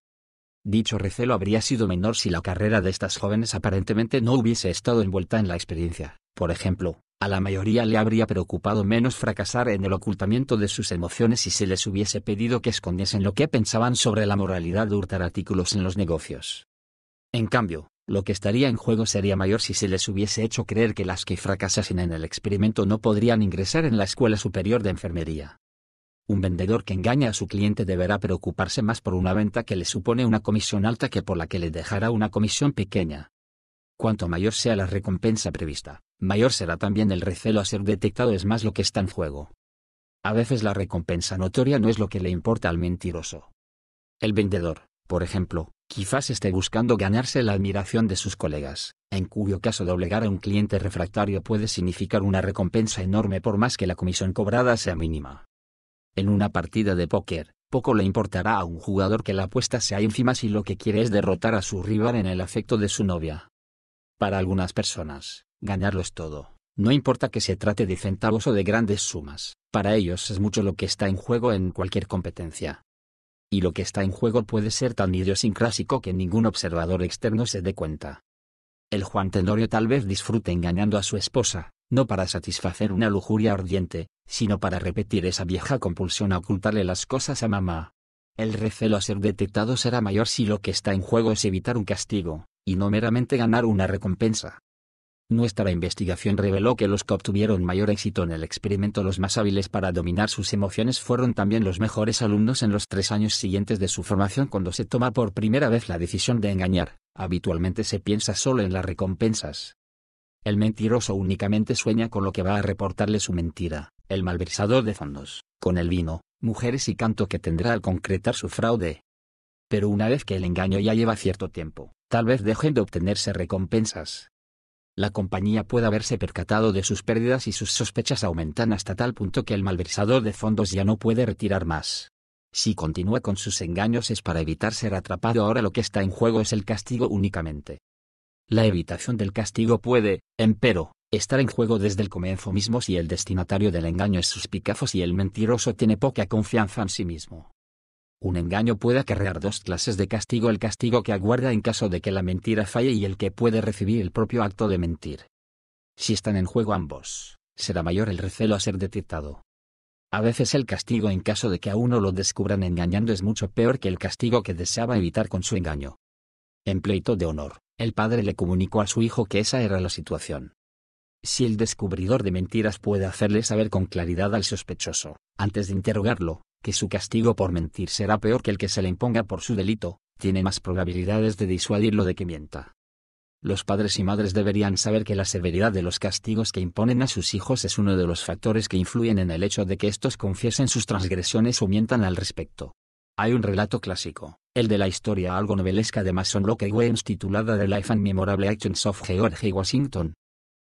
Dicho recelo habría sido menor si la carrera de estas jóvenes aparentemente no hubiese estado envuelta en la experiencia, por ejemplo, a la mayoría le habría preocupado menos fracasar en el ocultamiento de sus emociones si se les hubiese pedido que escondiesen lo que pensaban sobre la moralidad de hurtar artículos en los negocios. En cambio, lo que estaría en juego sería mayor si se les hubiese hecho creer que las que fracasasen en el experimento no podrían ingresar en la Escuela Superior de Enfermería. Un vendedor que engaña a su cliente deberá preocuparse más por una venta que le supone una comisión alta que por la que le dejará una comisión pequeña. Cuanto mayor sea la recompensa prevista, mayor será también el recelo a ser detectado es más lo que está en juego. A veces la recompensa notoria no es lo que le importa al mentiroso. El vendedor, por ejemplo, quizás esté buscando ganarse la admiración de sus colegas, en cuyo caso doblegar a un cliente refractario puede significar una recompensa enorme por más que la comisión cobrada sea mínima. En una partida de póker, poco le importará a un jugador que la apuesta sea ínfima si lo que quiere es derrotar a su rival en el afecto de su novia. Para algunas personas, ganarlos todo. No importa que se trate de centavos o de grandes sumas, para ellos es mucho lo que está en juego en cualquier competencia. Y lo que está en juego puede ser tan idiosincrásico que ningún observador externo se dé cuenta. El Juan Tenorio tal vez disfrute engañando a su esposa, no para satisfacer una lujuria ardiente, sino para repetir esa vieja compulsión a ocultarle las cosas a mamá. El recelo a ser detectado será mayor si lo que está en juego es evitar un castigo, y no meramente ganar una recompensa. Nuestra investigación reveló que los que obtuvieron mayor éxito en el experimento, los más hábiles para dominar sus emociones, fueron también los mejores alumnos en los tres años siguientes de su formación cuando se toma por primera vez la decisión de engañar. Habitualmente se piensa solo en las recompensas. El mentiroso únicamente sueña con lo que va a reportarle su mentira, el malversador de fondos, con el vino, mujeres y canto que tendrá al concretar su fraude. Pero una vez que el engaño ya lleva cierto tiempo, tal vez dejen de obtenerse recompensas. La compañía puede haberse percatado de sus pérdidas y sus sospechas aumentan hasta tal punto que el malversador de fondos ya no puede retirar más. Si continúa con sus engaños es para evitar ser atrapado ahora lo que está en juego es el castigo únicamente. La evitación del castigo puede, empero, estar en juego desde el comienzo mismo si el destinatario del engaño es picazos y el mentiroso tiene poca confianza en sí mismo. Un engaño puede acarrear dos clases de castigo, el castigo que aguarda en caso de que la mentira falle y el que puede recibir el propio acto de mentir. Si están en juego ambos, será mayor el recelo a ser detectado. A veces el castigo en caso de que a uno lo descubran engañando es mucho peor que el castigo que deseaba evitar con su engaño. En pleito de honor, el padre le comunicó a su hijo que esa era la situación. Si el descubridor de mentiras puede hacerle saber con claridad al sospechoso, antes de interrogarlo, que su castigo por mentir será peor que el que se le imponga por su delito, tiene más probabilidades de disuadirlo de que mienta. Los padres y madres deberían saber que la severidad de los castigos que imponen a sus hijos es uno de los factores que influyen en el hecho de que estos confiesen sus transgresiones o mientan al respecto. Hay un relato clásico, el de la historia algo novelesca de Mason Locke Weems titulada The Life and Memorable Actions of George Washington.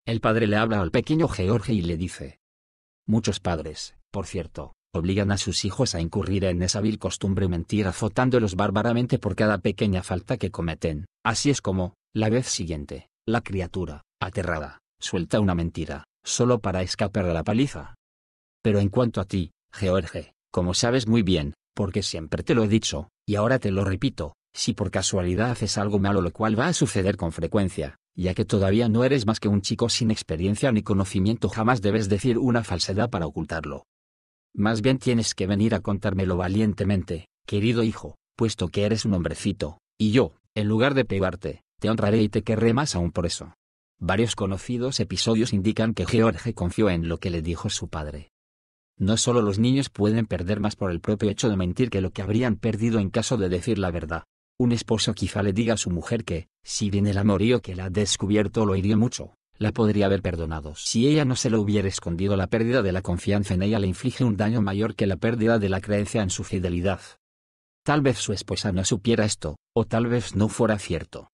El padre le habla al pequeño George y le dice. Muchos padres, por cierto, obligan a sus hijos a incurrir en esa vil costumbre mentira azotándolos bárbaramente por cada pequeña falta que cometen. Así es como, la vez siguiente, la criatura, aterrada, suelta una mentira, solo para escapar a la paliza. Pero en cuanto a ti, George, como sabes muy bien, porque siempre te lo he dicho, y ahora te lo repito, si por casualidad haces algo malo lo cual va a suceder con frecuencia, ya que todavía no eres más que un chico sin experiencia ni conocimiento jamás debes decir una falsedad para ocultarlo, más bien tienes que venir a contármelo valientemente, querido hijo, puesto que eres un hombrecito, y yo, en lugar de pegarte, te honraré y te querré más aún por eso. Varios conocidos episodios indican que George confió en lo que le dijo su padre. No solo los niños pueden perder más por el propio hecho de mentir que lo que habrían perdido en caso de decir la verdad. Un esposo quizá le diga a su mujer que, si bien el amorío que la ha descubierto lo hirió mucho, la podría haber perdonado si ella no se lo hubiera escondido. La pérdida de la confianza en ella le inflige un daño mayor que la pérdida de la creencia en su fidelidad. Tal vez su esposa no supiera esto, o tal vez no fuera cierto.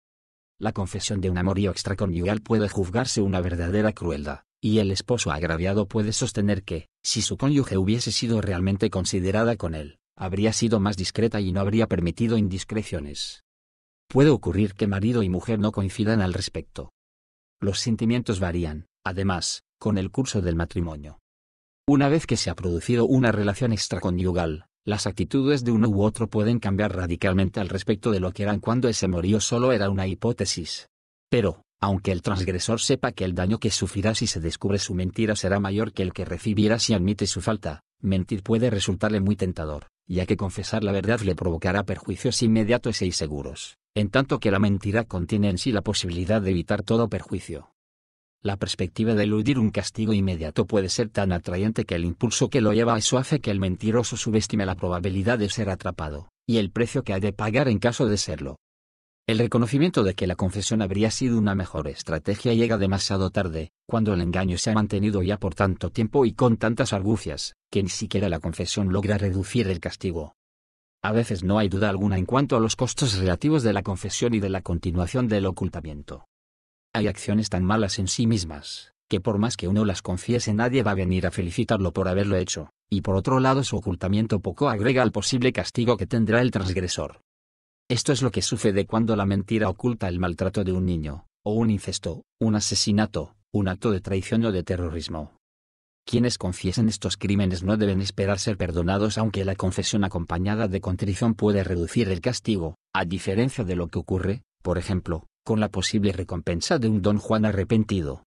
La confesión de un amorío extraconyugal puede juzgarse una verdadera crueldad, y el esposo agraviado puede sostener que, si su cónyuge hubiese sido realmente considerada con él, habría sido más discreta y no habría permitido indiscreciones. Puede ocurrir que marido y mujer no coincidan al respecto, los sentimientos varían, además, con el curso del matrimonio. Una vez que se ha producido una relación extraconyugal, las actitudes de uno u otro pueden cambiar radicalmente al respecto de lo que eran cuando ese morío solo era una hipótesis. Pero, aunque el transgresor sepa que el daño que sufrirá si se descubre su mentira será mayor que el que recibirá si admite su falta, mentir puede resultarle muy tentador, ya que confesar la verdad le provocará perjuicios inmediatos e inseguros en tanto que la mentira contiene en sí la posibilidad de evitar todo perjuicio. La perspectiva de eludir un castigo inmediato puede ser tan atrayente que el impulso que lo lleva a eso hace que el mentiroso subestime la probabilidad de ser atrapado, y el precio que ha de pagar en caso de serlo. El reconocimiento de que la confesión habría sido una mejor estrategia llega demasiado tarde, cuando el engaño se ha mantenido ya por tanto tiempo y con tantas argucias, que ni siquiera la confesión logra reducir el castigo. A veces no hay duda alguna en cuanto a los costos relativos de la confesión y de la continuación del ocultamiento. Hay acciones tan malas en sí mismas, que por más que uno las confiese nadie va a venir a felicitarlo por haberlo hecho, y por otro lado su ocultamiento poco agrega al posible castigo que tendrá el transgresor. Esto es lo que sucede cuando la mentira oculta el maltrato de un niño, o un incesto, un asesinato, un acto de traición o de terrorismo. Quienes confiesen estos crímenes no deben esperar ser perdonados aunque la confesión acompañada de contrición puede reducir el castigo, a diferencia de lo que ocurre, por ejemplo, con la posible recompensa de un don Juan arrepentido.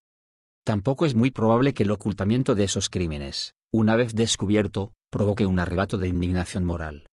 Tampoco es muy probable que el ocultamiento de esos crímenes, una vez descubierto, provoque un arrebato de indignación moral.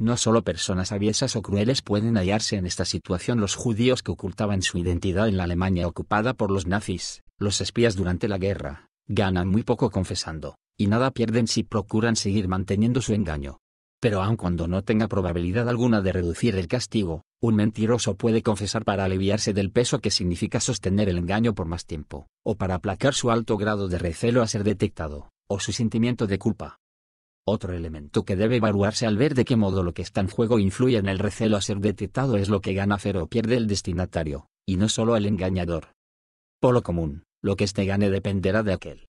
No solo personas aviesas o crueles pueden hallarse en esta situación los judíos que ocultaban su identidad en la Alemania ocupada por los nazis, los espías durante la guerra, ganan muy poco confesando, y nada pierden si procuran seguir manteniendo su engaño. Pero aun cuando no tenga probabilidad alguna de reducir el castigo, un mentiroso puede confesar para aliviarse del peso que significa sostener el engaño por más tiempo, o para aplacar su alto grado de recelo a ser detectado, o su sentimiento de culpa. Otro elemento que debe evaluarse al ver de qué modo lo que está en juego influye en el recelo a ser detectado es lo que gana hacer o pierde el destinatario, y no solo el engañador. Polo común, lo que éste gane dependerá de aquel.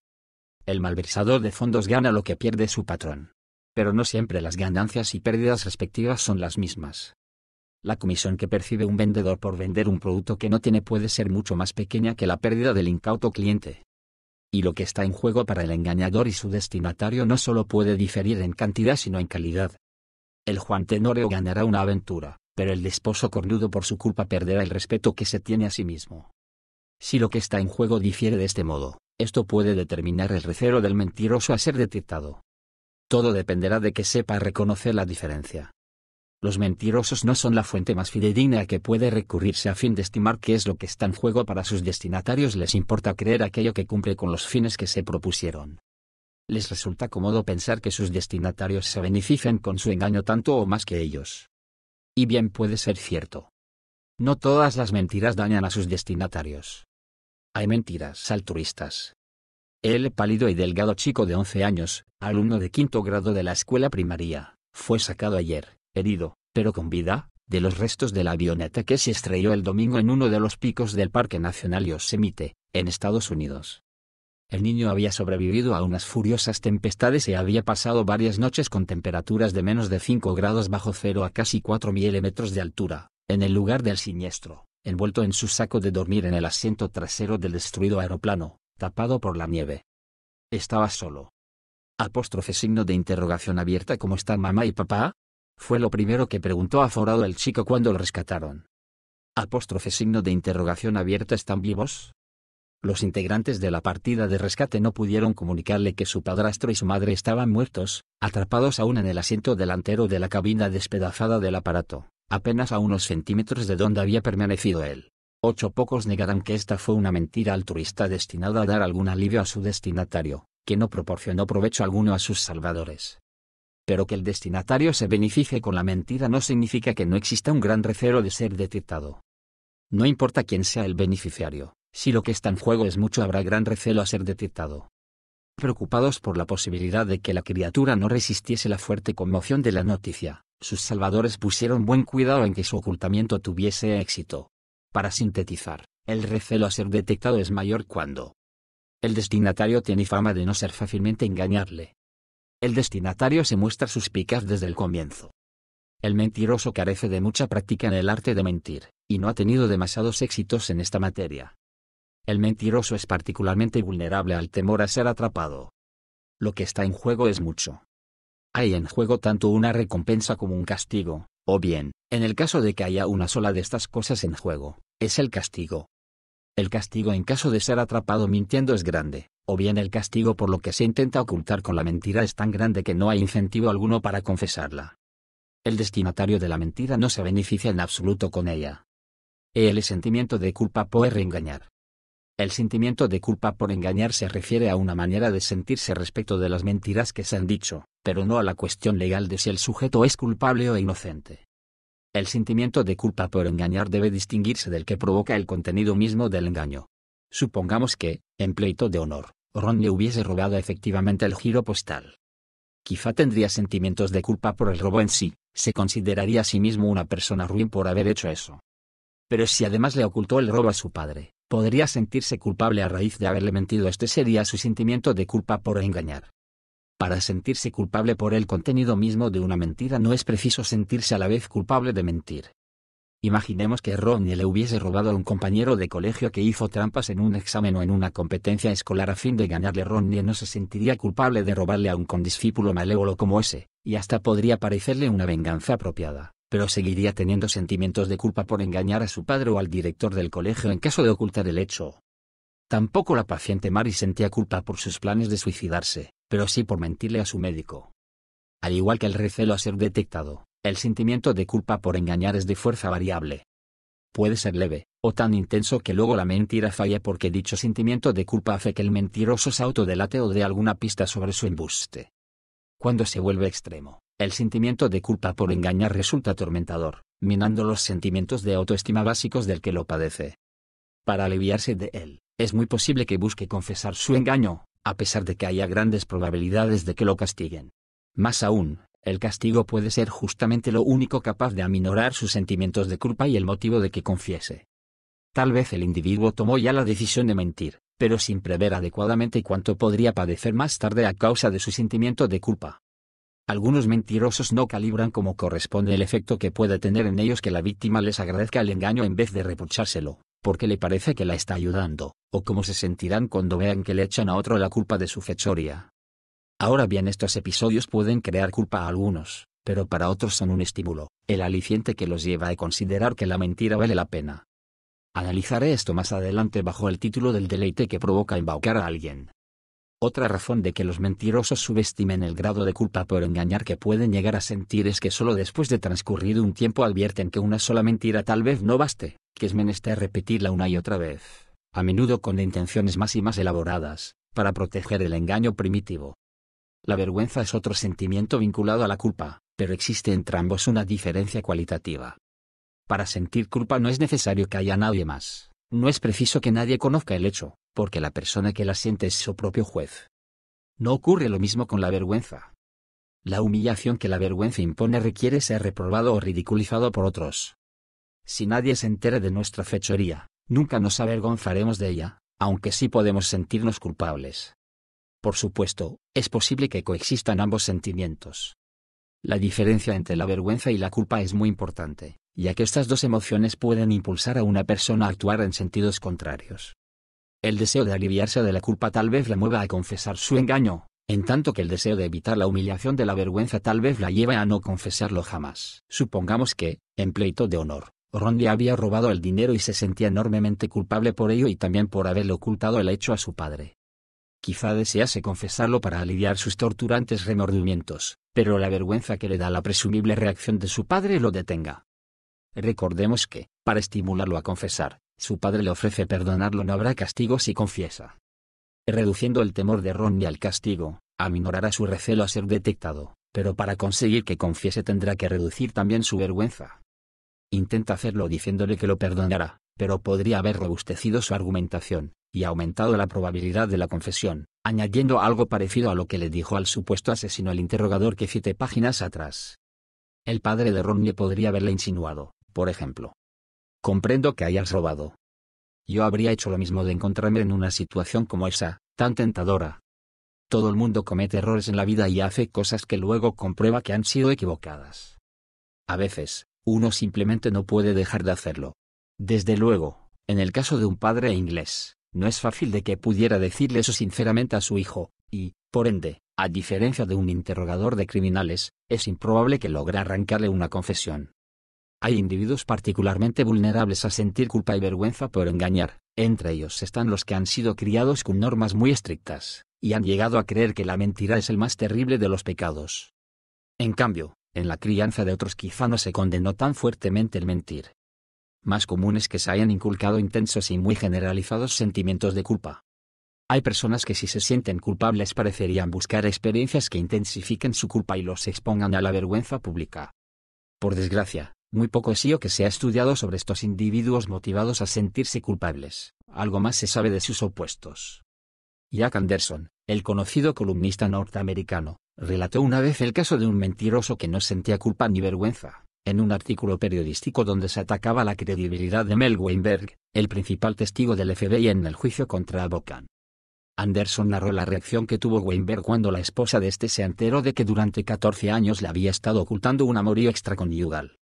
El malversador de fondos gana lo que pierde su patrón. Pero no siempre las ganancias y pérdidas respectivas son las mismas. La comisión que percibe un vendedor por vender un producto que no tiene puede ser mucho más pequeña que la pérdida del incauto cliente. Y lo que está en juego para el engañador y su destinatario no solo puede diferir en cantidad sino en calidad. El Juan Tenorio ganará una aventura, pero el desposo cornudo por su culpa perderá el respeto que se tiene a sí mismo. Si lo que está en juego difiere de este modo, esto puede determinar el recelo del mentiroso a ser detectado. Todo dependerá de que sepa reconocer la diferencia. Los mentirosos no son la fuente más fidedigna a que puede recurrirse a fin de estimar qué es lo que está en juego para sus destinatarios. Les importa creer aquello que cumple con los fines que se propusieron. Les resulta cómodo pensar que sus destinatarios se benefician con su engaño tanto o más que ellos. Y bien puede ser cierto. No todas las mentiras dañan a sus destinatarios. Hay mentiras altruistas. El pálido y delgado chico de 11 años, alumno de quinto grado de la escuela primaria, fue sacado ayer, herido, pero con vida, de los restos de la avioneta que se estrelló el domingo en uno de los picos del Parque Nacional Yosemite, en Estados Unidos. El niño había sobrevivido a unas furiosas tempestades y había pasado varias noches con temperaturas de menos de 5 grados bajo cero a casi 4 milímetros de altura, en el lugar del siniestro envuelto en su saco de dormir en el asiento trasero del destruido aeroplano, tapado por la nieve. Estaba solo. Apóstrofe signo de interrogación abierta ¿Cómo están mamá y papá? Fue lo primero que preguntó aforado el chico cuando lo rescataron. Apóstrofe signo de interrogación abierta ¿Están vivos? Los integrantes de la partida de rescate no pudieron comunicarle que su padrastro y su madre estaban muertos, atrapados aún en el asiento delantero de la cabina despedazada del aparato apenas a unos centímetros de donde había permanecido él. Ocho pocos negarán que esta fue una mentira altruista destinada a dar algún alivio a su destinatario, que no proporcionó provecho alguno a sus salvadores. Pero que el destinatario se beneficie con la mentira no significa que no exista un gran recelo de ser detectado. No importa quién sea el beneficiario, si lo que está en juego es mucho habrá gran recelo a ser detectado preocupados por la posibilidad de que la criatura no resistiese la fuerte conmoción de la noticia, sus salvadores pusieron buen cuidado en que su ocultamiento tuviese éxito. Para sintetizar, el recelo a ser detectado es mayor cuando el destinatario tiene fama de no ser fácilmente engañable. El destinatario se muestra suspicaz desde el comienzo. El mentiroso carece de mucha práctica en el arte de mentir, y no ha tenido demasiados éxitos en esta materia. El mentiroso es particularmente vulnerable al temor a ser atrapado. Lo que está en juego es mucho. Hay en juego tanto una recompensa como un castigo, o bien, en el caso de que haya una sola de estas cosas en juego, es el castigo. El castigo en caso de ser atrapado mintiendo es grande, o bien el castigo por lo que se intenta ocultar con la mentira es tan grande que no hay incentivo alguno para confesarla. El destinatario de la mentira no se beneficia en absoluto con ella. El sentimiento de culpa puede reengañar el sentimiento de culpa por engañar se refiere a una manera de sentirse respecto de las mentiras que se han dicho, pero no a la cuestión legal de si el sujeto es culpable o inocente. El sentimiento de culpa por engañar debe distinguirse del que provoca el contenido mismo del engaño. Supongamos que, en pleito de honor, Ron le hubiese robado efectivamente el giro postal. Quizá tendría sentimientos de culpa por el robo en sí, se consideraría a sí mismo una persona ruin por haber hecho eso. Pero si además le ocultó el robo a su padre, podría sentirse culpable a raíz de haberle mentido. Este sería su sentimiento de culpa por engañar. Para sentirse culpable por el contenido mismo de una mentira no es preciso sentirse a la vez culpable de mentir. Imaginemos que Ronnie le hubiese robado a un compañero de colegio que hizo trampas en un examen o en una competencia escolar a fin de ganarle. Ronnie no se sentiría culpable de robarle a un condiscípulo malévolo como ese, y hasta podría parecerle una venganza apropiada pero seguiría teniendo sentimientos de culpa por engañar a su padre o al director del colegio en caso de ocultar el hecho. Tampoco la paciente Mary sentía culpa por sus planes de suicidarse, pero sí por mentirle a su médico. Al igual que el recelo a ser detectado, el sentimiento de culpa por engañar es de fuerza variable. Puede ser leve, o tan intenso que luego la mentira falla porque dicho sentimiento de culpa hace que el mentiroso se autodelate o dé alguna pista sobre su embuste. Cuando se vuelve extremo, el sentimiento de culpa por engañar resulta atormentador, minando los sentimientos de autoestima básicos del que lo padece. Para aliviarse de él, es muy posible que busque confesar su engaño, a pesar de que haya grandes probabilidades de que lo castiguen. Más aún, el castigo puede ser justamente lo único capaz de aminorar sus sentimientos de culpa y el motivo de que confiese. Tal vez el individuo tomó ya la decisión de mentir, pero sin prever adecuadamente cuánto podría padecer más tarde a causa de su sentimiento de culpa. Algunos mentirosos no calibran como corresponde el efecto que puede tener en ellos que la víctima les agradezca el engaño en vez de reprochárselo, porque le parece que la está ayudando, o cómo se sentirán cuando vean que le echan a otro la culpa de su fechoría. Ahora bien, estos episodios pueden crear culpa a algunos, pero para otros son un estímulo, el aliciente que los lleva a considerar que la mentira vale la pena. Analizaré esto más adelante bajo el título del deleite que provoca embaucar a alguien. Otra razón de que los mentirosos subestimen el grado de culpa por engañar que pueden llegar a sentir es que solo después de transcurrido un tiempo advierten que una sola mentira tal vez no baste, que es menester repetirla una y otra vez, a menudo con intenciones más y más elaboradas, para proteger el engaño primitivo. La vergüenza es otro sentimiento vinculado a la culpa, pero existe entre ambos una diferencia cualitativa. Para sentir culpa no es necesario que haya nadie más no es preciso que nadie conozca el hecho, porque la persona que la siente es su propio juez. No ocurre lo mismo con la vergüenza. La humillación que la vergüenza impone requiere ser reprobado o ridiculizado por otros. Si nadie se entera de nuestra fechoría, nunca nos avergonzaremos de ella, aunque sí podemos sentirnos culpables. Por supuesto, es posible que coexistan ambos sentimientos. La diferencia entre la vergüenza y la culpa es muy importante ya que estas dos emociones pueden impulsar a una persona a actuar en sentidos contrarios. El deseo de aliviarse de la culpa tal vez la mueva a confesar su engaño, en tanto que el deseo de evitar la humillación de la vergüenza tal vez la lleva a no confesarlo jamás. Supongamos que, en pleito de honor, Ron había robado el dinero y se sentía enormemente culpable por ello y también por haberle ocultado el hecho a su padre. Quizá desease confesarlo para aliviar sus torturantes remordimientos, pero la vergüenza que le da la presumible reacción de su padre lo detenga. Recordemos que, para estimularlo a confesar, su padre le ofrece perdonarlo no habrá castigo si confiesa. Reduciendo el temor de Ronnie al castigo, aminorará su recelo a ser detectado, pero para conseguir que confiese tendrá que reducir también su vergüenza. Intenta hacerlo diciéndole que lo perdonará, pero podría haber robustecido su argumentación, y aumentado la probabilidad de la confesión, añadiendo algo parecido a lo que le dijo al supuesto asesino el interrogador que siete páginas atrás. El padre de Ronnie podría haberle insinuado, por ejemplo. Comprendo que hayas robado. Yo habría hecho lo mismo de encontrarme en una situación como esa, tan tentadora. Todo el mundo comete errores en la vida y hace cosas que luego comprueba que han sido equivocadas. A veces, uno simplemente no puede dejar de hacerlo. Desde luego, en el caso de un padre inglés, no es fácil de que pudiera decirle eso sinceramente a su hijo, y, por ende, a diferencia de un interrogador de criminales, es improbable que logre arrancarle una confesión. Hay individuos particularmente vulnerables a sentir culpa y vergüenza por engañar, entre ellos están los que han sido criados con normas muy estrictas, y han llegado a creer que la mentira es el más terrible de los pecados. En cambio, en la crianza de otros quizá no se condenó tan fuertemente el mentir. Más común es que se hayan inculcado intensos y muy generalizados sentimientos de culpa. Hay personas que si se sienten culpables parecerían buscar experiencias que intensifiquen su culpa y los expongan a la vergüenza pública. Por desgracia, muy poco es que se ha estudiado sobre estos individuos motivados a sentirse culpables, algo más se sabe de sus opuestos. Jack Anderson, el conocido columnista norteamericano, relató una vez el caso de un mentiroso que no sentía culpa ni vergüenza, en un artículo periodístico donde se atacaba la credibilidad de Mel Weinberg, el principal testigo del FBI en el juicio contra Abokan. Anderson narró la reacción que tuvo Weinberg cuando la esposa de este se enteró de que durante 14 años le había estado ocultando un amorío extraconyugal.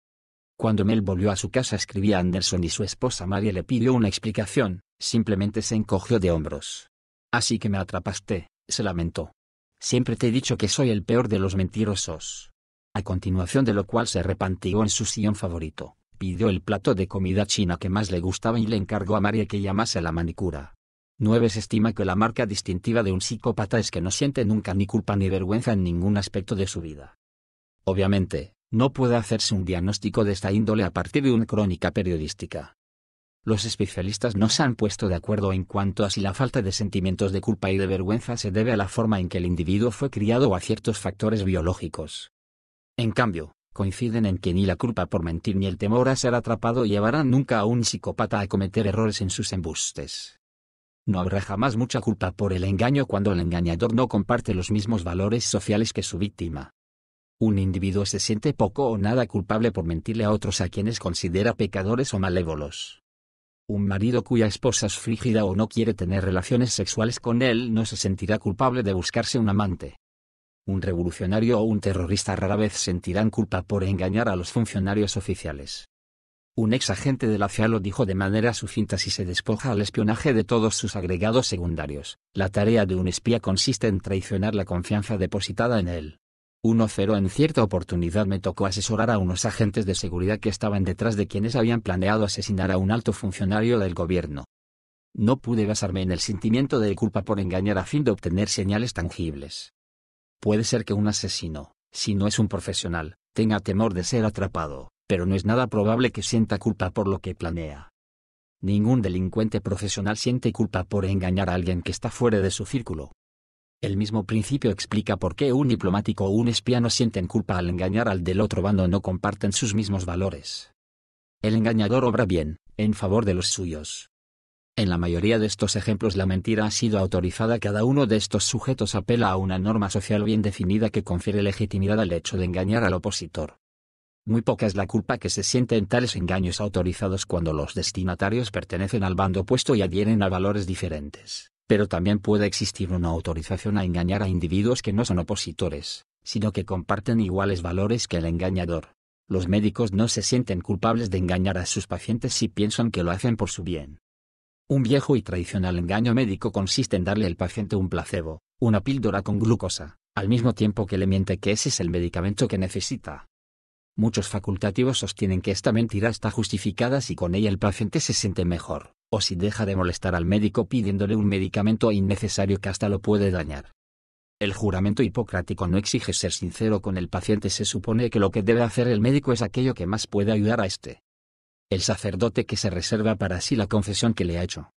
Cuando Mel volvió a su casa escribía Anderson y su esposa María le pidió una explicación, simplemente se encogió de hombros. Así que me atrapaste, se lamentó. Siempre te he dicho que soy el peor de los mentirosos. A continuación de lo cual se repantigó en su sillón favorito, pidió el plato de comida china que más le gustaba y le encargó a María que llamase a la manicura. Nueves estima que la marca distintiva de un psicópata es que no siente nunca ni culpa ni vergüenza en ningún aspecto de su vida. Obviamente, no puede hacerse un diagnóstico de esta índole a partir de una crónica periodística. Los especialistas no se han puesto de acuerdo en cuanto a si la falta de sentimientos de culpa y de vergüenza se debe a la forma en que el individuo fue criado o a ciertos factores biológicos. En cambio, coinciden en que ni la culpa por mentir ni el temor a ser atrapado llevarán nunca a un psicópata a cometer errores en sus embustes. No habrá jamás mucha culpa por el engaño cuando el engañador no comparte los mismos valores sociales que su víctima. Un individuo se siente poco o nada culpable por mentirle a otros a quienes considera pecadores o malévolos. Un marido cuya esposa es frígida o no quiere tener relaciones sexuales con él no se sentirá culpable de buscarse un amante. Un revolucionario o un terrorista rara vez sentirán culpa por engañar a los funcionarios oficiales. Un ex agente de la CIA lo dijo de manera sucinta si se despoja al espionaje de todos sus agregados secundarios. La tarea de un espía consiste en traicionar la confianza depositada en él. 1 En cierta oportunidad me tocó asesorar a unos agentes de seguridad que estaban detrás de quienes habían planeado asesinar a un alto funcionario del gobierno. No pude basarme en el sentimiento de culpa por engañar a fin de obtener señales tangibles. Puede ser que un asesino, si no es un profesional, tenga temor de ser atrapado, pero no es nada probable que sienta culpa por lo que planea. Ningún delincuente profesional siente culpa por engañar a alguien que está fuera de su círculo. El mismo principio explica por qué un diplomático o un espía no sienten culpa al engañar al del otro bando no comparten sus mismos valores. El engañador obra bien, en favor de los suyos. En la mayoría de estos ejemplos la mentira ha sido autorizada. Cada uno de estos sujetos apela a una norma social bien definida que confiere legitimidad al hecho de engañar al opositor. Muy poca es la culpa que se siente en tales engaños autorizados cuando los destinatarios pertenecen al bando opuesto y adhieren a valores diferentes. Pero también puede existir una autorización a engañar a individuos que no son opositores, sino que comparten iguales valores que el engañador. Los médicos no se sienten culpables de engañar a sus pacientes si piensan que lo hacen por su bien. Un viejo y tradicional engaño médico consiste en darle al paciente un placebo, una píldora con glucosa, al mismo tiempo que le miente que ese es el medicamento que necesita. Muchos facultativos sostienen que esta mentira está justificada si con ella el paciente se siente mejor, o si deja de molestar al médico pidiéndole un medicamento innecesario que hasta lo puede dañar. El juramento hipocrático no exige ser sincero con el paciente, se supone que lo que debe hacer el médico es aquello que más puede ayudar a este. El sacerdote que se reserva para sí la confesión que le ha hecho,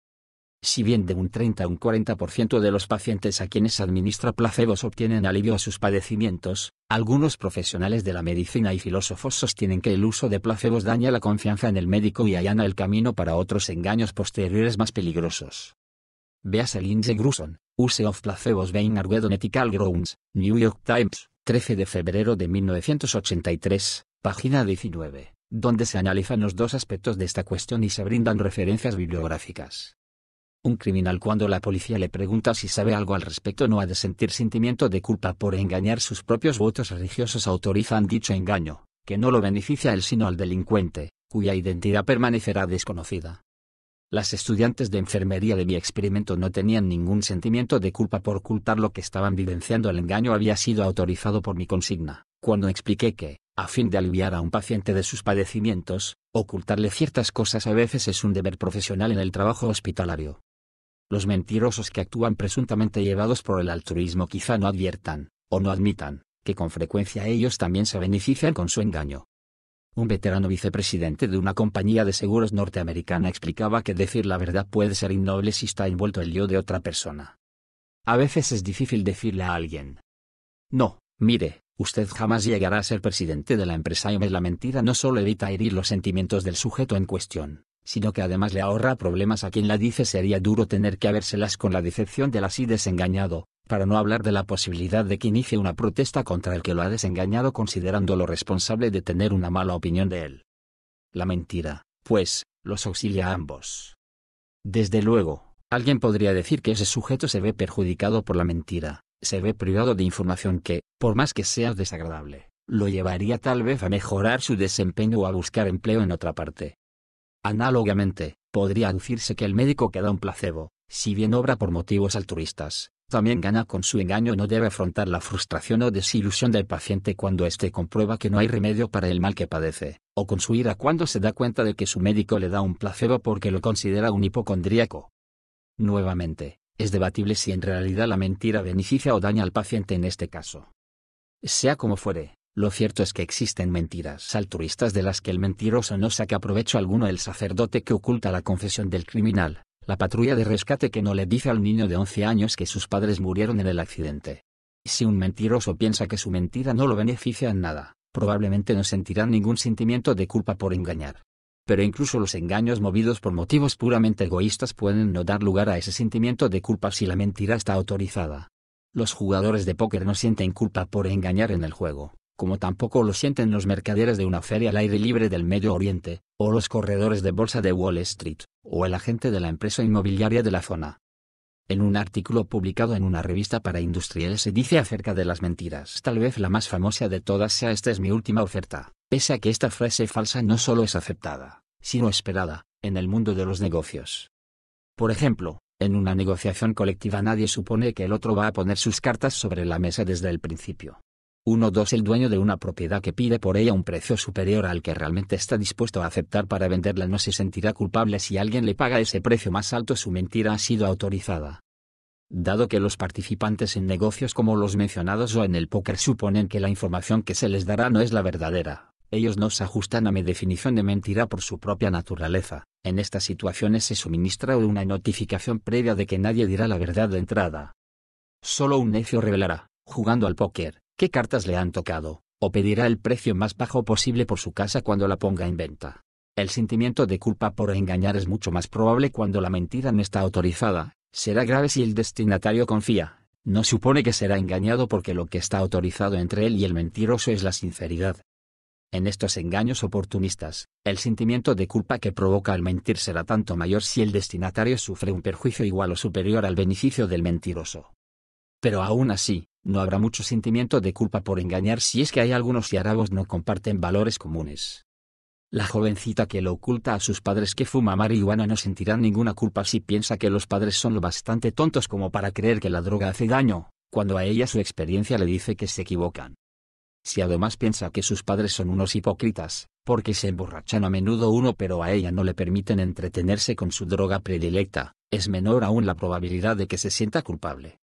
si bien de un 30 a un 40% de los pacientes a quienes administra placebos obtienen alivio a sus padecimientos, algunos profesionales de la medicina y filósofos sostienen que el uso de placebos daña la confianza en el médico y allana el camino para otros engaños posteriores más peligrosos. Vea Lindsey Gruson, Use of Placebos Being Argued on Ethical Grounds, New York Times, 13 de febrero de 1983, página 19, donde se analizan los dos aspectos de esta cuestión y se brindan referencias bibliográficas. Un criminal cuando la policía le pregunta si sabe algo al respecto no ha de sentir sentimiento de culpa por engañar sus propios votos religiosos autorizan dicho engaño, que no lo beneficia él sino al delincuente, cuya identidad permanecerá desconocida. Las estudiantes de enfermería de mi experimento no tenían ningún sentimiento de culpa por ocultar lo que estaban vivenciando. El engaño había sido autorizado por mi consigna, cuando expliqué que, a fin de aliviar a un paciente de sus padecimientos, ocultarle ciertas cosas a veces es un deber profesional en el trabajo hospitalario. Los mentirosos que actúan presuntamente llevados por el altruismo quizá no adviertan, o no admitan, que con frecuencia ellos también se benefician con su engaño. Un veterano vicepresidente de una compañía de seguros norteamericana explicaba que decir la verdad puede ser innoble si está envuelto el yo de otra persona. A veces es difícil decirle a alguien. No, mire, usted jamás llegará a ser presidente de la empresa y la mentira no solo evita herir los sentimientos del sujeto en cuestión, sino que además le ahorra problemas a quien la dice sería duro tener que habérselas con la decepción del así desengañado, para no hablar de la posibilidad de que inicie una protesta contra el que lo ha desengañado considerándolo responsable de tener una mala opinión de él. La mentira, pues, los auxilia a ambos. Desde luego, alguien podría decir que ese sujeto se ve perjudicado por la mentira, se ve privado de información que, por más que sea desagradable, lo llevaría tal vez a mejorar su desempeño o a buscar empleo en otra parte Análogamente, podría aducirse que el médico que da un placebo, si bien obra por motivos altruistas, también gana con su engaño no debe afrontar la frustración o desilusión del paciente cuando éste comprueba que no hay remedio para el mal que padece, o con su ira cuando se da cuenta de que su médico le da un placebo porque lo considera un hipocondríaco. Nuevamente, es debatible si en realidad la mentira beneficia o daña al paciente en este caso. Sea como fuere, lo cierto es que existen mentiras altruistas de las que el mentiroso no saca provecho alguno, el sacerdote que oculta la confesión del criminal, la patrulla de rescate que no le dice al niño de 11 años que sus padres murieron en el accidente. Si un mentiroso piensa que su mentira no lo beneficia en nada, probablemente no sentirá ningún sentimiento de culpa por engañar. Pero incluso los engaños movidos por motivos puramente egoístas pueden no dar lugar a ese sentimiento de culpa si la mentira está autorizada. Los jugadores de póker no sienten culpa por engañar en el juego como tampoco lo sienten los mercaderes de una feria al aire libre del Medio Oriente, o los corredores de bolsa de Wall Street, o el agente de la empresa inmobiliaria de la zona. En un artículo publicado en una revista para industriales se dice acerca de las mentiras, tal vez la más famosa de todas sea esta es mi última oferta, pese a que esta frase falsa no solo es aceptada, sino esperada, en el mundo de los negocios. Por ejemplo, en una negociación colectiva nadie supone que el otro va a poner sus cartas sobre la mesa desde el principio. 1.2 El dueño de una propiedad que pide por ella un precio superior al que realmente está dispuesto a aceptar para venderla no se sentirá culpable si alguien le paga ese precio más alto su mentira ha sido autorizada. Dado que los participantes en negocios como los mencionados o en el póker suponen que la información que se les dará no es la verdadera, ellos no se ajustan a mi definición de mentira por su propia naturaleza. En estas situaciones se suministra una notificación previa de que nadie dirá la verdad de entrada. Solo un necio revelará, jugando al póker, qué cartas le han tocado, o pedirá el precio más bajo posible por su casa cuando la ponga en venta. El sentimiento de culpa por engañar es mucho más probable cuando la mentira no está autorizada, será grave si el destinatario confía, no supone que será engañado porque lo que está autorizado entre él y el mentiroso es la sinceridad. En estos engaños oportunistas, el sentimiento de culpa que provoca al mentir será tanto mayor si el destinatario sufre un perjuicio igual o superior al beneficio del mentiroso. Pero aún así, no habrá mucho sentimiento de culpa por engañar si es que hay algunos yarabos no comparten valores comunes. La jovencita que lo oculta a sus padres que fuma marihuana no sentirá ninguna culpa si piensa que los padres son lo bastante tontos como para creer que la droga hace daño, cuando a ella su experiencia le dice que se equivocan. Si además piensa que sus padres son unos hipócritas, porque se emborrachan a menudo uno pero a ella no le permiten entretenerse con su droga predilecta, es menor aún la probabilidad de que se sienta culpable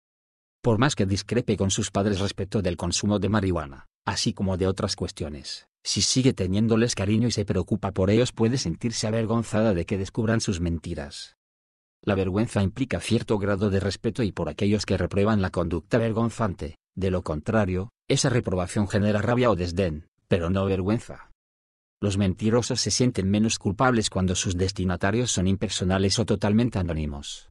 por más que discrepe con sus padres respecto del consumo de marihuana, así como de otras cuestiones. Si sigue teniéndoles cariño y se preocupa por ellos puede sentirse avergonzada de que descubran sus mentiras. La vergüenza implica cierto grado de respeto y por aquellos que reprueban la conducta vergonzante, de lo contrario, esa reprobación genera rabia o desdén, pero no vergüenza. Los mentirosos se sienten menos culpables cuando sus destinatarios son impersonales o totalmente anónimos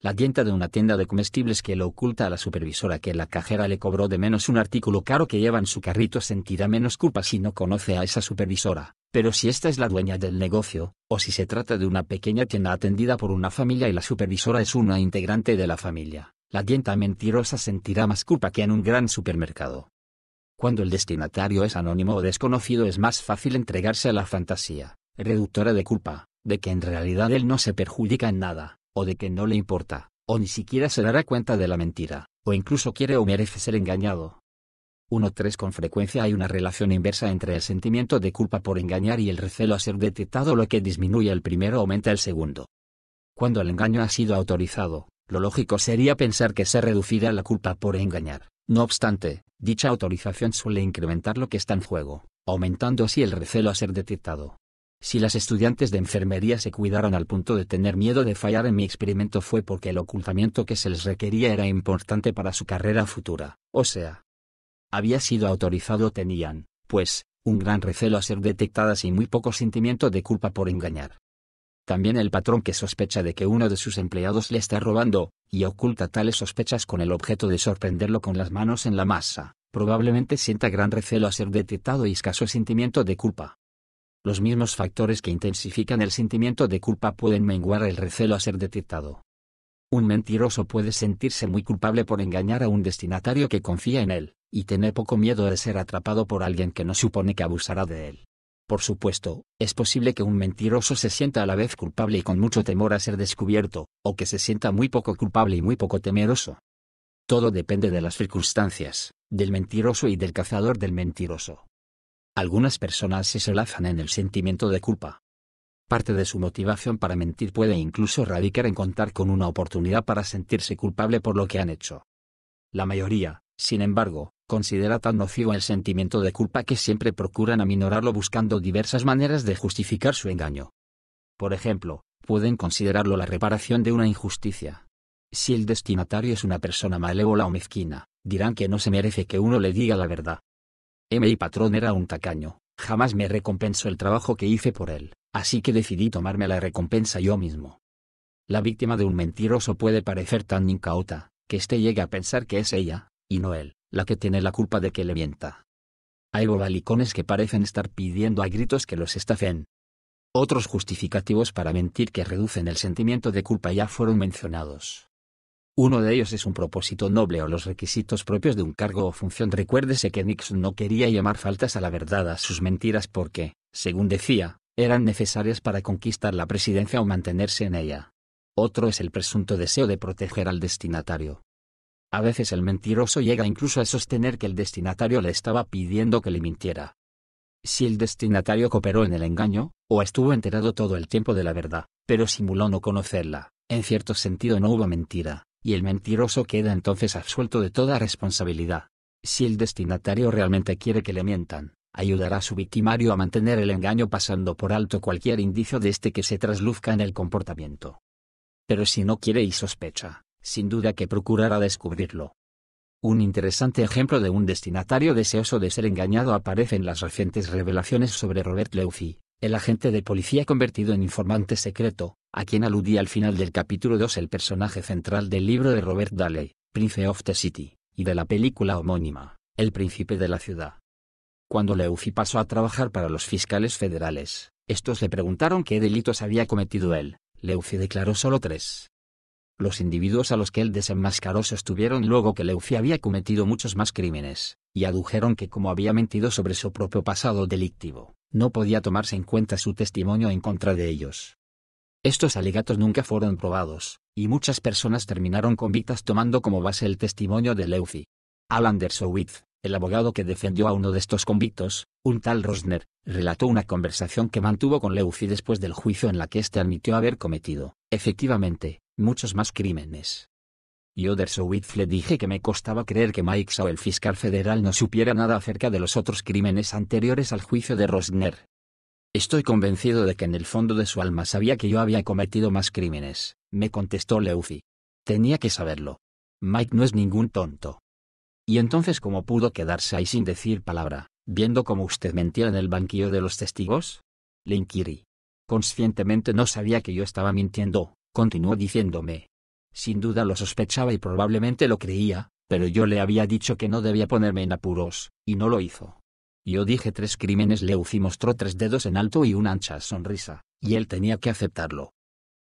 la dienta de una tienda de comestibles que lo oculta a la supervisora que la cajera le cobró de menos un artículo caro que lleva en su carrito sentirá menos culpa si no conoce a esa supervisora, pero si esta es la dueña del negocio, o si se trata de una pequeña tienda atendida por una familia y la supervisora es una integrante de la familia, la dienta mentirosa sentirá más culpa que en un gran supermercado. Cuando el destinatario es anónimo o desconocido es más fácil entregarse a la fantasía, reductora de culpa, de que en realidad él no se perjudica en nada o de que no le importa, o ni siquiera se dará cuenta de la mentira, o incluso quiere o merece ser engañado. 1.3 Con frecuencia hay una relación inversa entre el sentimiento de culpa por engañar y el recelo a ser detectado, lo que disminuye el primero aumenta el segundo. Cuando el engaño ha sido autorizado, lo lógico sería pensar que se reducirá la culpa por engañar. No obstante, dicha autorización suele incrementar lo que está en juego, aumentando así el recelo a ser detectado. Si las estudiantes de enfermería se cuidaron al punto de tener miedo de fallar en mi experimento fue porque el ocultamiento que se les requería era importante para su carrera futura, o sea, había sido autorizado tenían, pues, un gran recelo a ser detectadas y muy poco sentimiento de culpa por engañar. También el patrón que sospecha de que uno de sus empleados le está robando, y oculta tales sospechas con el objeto de sorprenderlo con las manos en la masa, probablemente sienta gran recelo a ser detectado y escaso sentimiento de culpa los mismos factores que intensifican el sentimiento de culpa pueden menguar el recelo a ser detectado. Un mentiroso puede sentirse muy culpable por engañar a un destinatario que confía en él, y tener poco miedo de ser atrapado por alguien que no supone que abusará de él. Por supuesto, es posible que un mentiroso se sienta a la vez culpable y con mucho temor a ser descubierto, o que se sienta muy poco culpable y muy poco temeroso. Todo depende de las circunstancias, del mentiroso y del cazador del mentiroso. Algunas personas se solazan en el sentimiento de culpa. Parte de su motivación para mentir puede incluso radicar en contar con una oportunidad para sentirse culpable por lo que han hecho. La mayoría, sin embargo, considera tan nocivo el sentimiento de culpa que siempre procuran aminorarlo buscando diversas maneras de justificar su engaño. Por ejemplo, pueden considerarlo la reparación de una injusticia. Si el destinatario es una persona malévola o mezquina, dirán que no se merece que uno le diga la verdad, mi patrón era un tacaño, jamás me recompensó el trabajo que hice por él, así que decidí tomarme la recompensa yo mismo. La víctima de un mentiroso puede parecer tan incauta, que éste llegue a pensar que es ella, y no él, la que tiene la culpa de que le mienta. Hay bobalicones que parecen estar pidiendo a gritos que los estafen. Otros justificativos para mentir que reducen el sentimiento de culpa ya fueron mencionados. Uno de ellos es un propósito noble o los requisitos propios de un cargo o función. Recuérdese que Nixon no quería llamar faltas a la verdad a sus mentiras porque, según decía, eran necesarias para conquistar la presidencia o mantenerse en ella. Otro es el presunto deseo de proteger al destinatario. A veces el mentiroso llega incluso a sostener que el destinatario le estaba pidiendo que le mintiera. Si el destinatario cooperó en el engaño, o estuvo enterado todo el tiempo de la verdad, pero simuló no conocerla, en cierto sentido no hubo mentira y el mentiroso queda entonces absuelto de toda responsabilidad. Si el destinatario realmente quiere que le mientan, ayudará a su victimario a mantener el engaño pasando por alto cualquier indicio de este que se trasluzca en el comportamiento. Pero si no quiere y sospecha, sin duda que procurará descubrirlo. Un interesante ejemplo de un destinatario deseoso de ser engañado aparece en las recientes revelaciones sobre Robert Leuffy el agente de policía convertido en informante secreto, a quien aludía al final del capítulo 2 el personaje central del libro de Robert Daley, Prince of the City, y de la película homónima, El príncipe de la ciudad. Cuando Leufi pasó a trabajar para los fiscales federales, estos le preguntaron qué delitos había cometido él, Leufi declaró solo tres. Los individuos a los que él desenmascaró sostuvieron luego que Leufi había cometido muchos más crímenes, y adujeron que como había mentido sobre su propio pasado delictivo, no podía tomarse en cuenta su testimonio en contra de ellos. Estos alegatos nunca fueron probados, y muchas personas terminaron convictas tomando como base el testimonio de Leufi. Alan Dershowitz, el abogado que defendió a uno de estos convictos, un tal Rosner, relató una conversación que mantuvo con Leufi después del juicio en la que éste admitió haber cometido, efectivamente, muchos más crímenes y der le dije que me costaba creer que Mike Shaw, el fiscal federal, no supiera nada acerca de los otros crímenes anteriores al juicio de Rosner. Estoy convencido de que en el fondo de su alma sabía que yo había cometido más crímenes, me contestó Leufi. Tenía que saberlo. Mike no es ningún tonto. Y entonces, ¿cómo pudo quedarse ahí sin decir palabra, viendo cómo usted mentía en el banquillo de los testigos? Le inquirí. Conscientemente no sabía que yo estaba mintiendo, continuó diciéndome, sin duda lo sospechaba y probablemente lo creía, pero yo le había dicho que no debía ponerme en apuros, y no lo hizo. Yo dije tres crímenes, Leuci mostró tres dedos en alto y una ancha sonrisa, y él tenía que aceptarlo.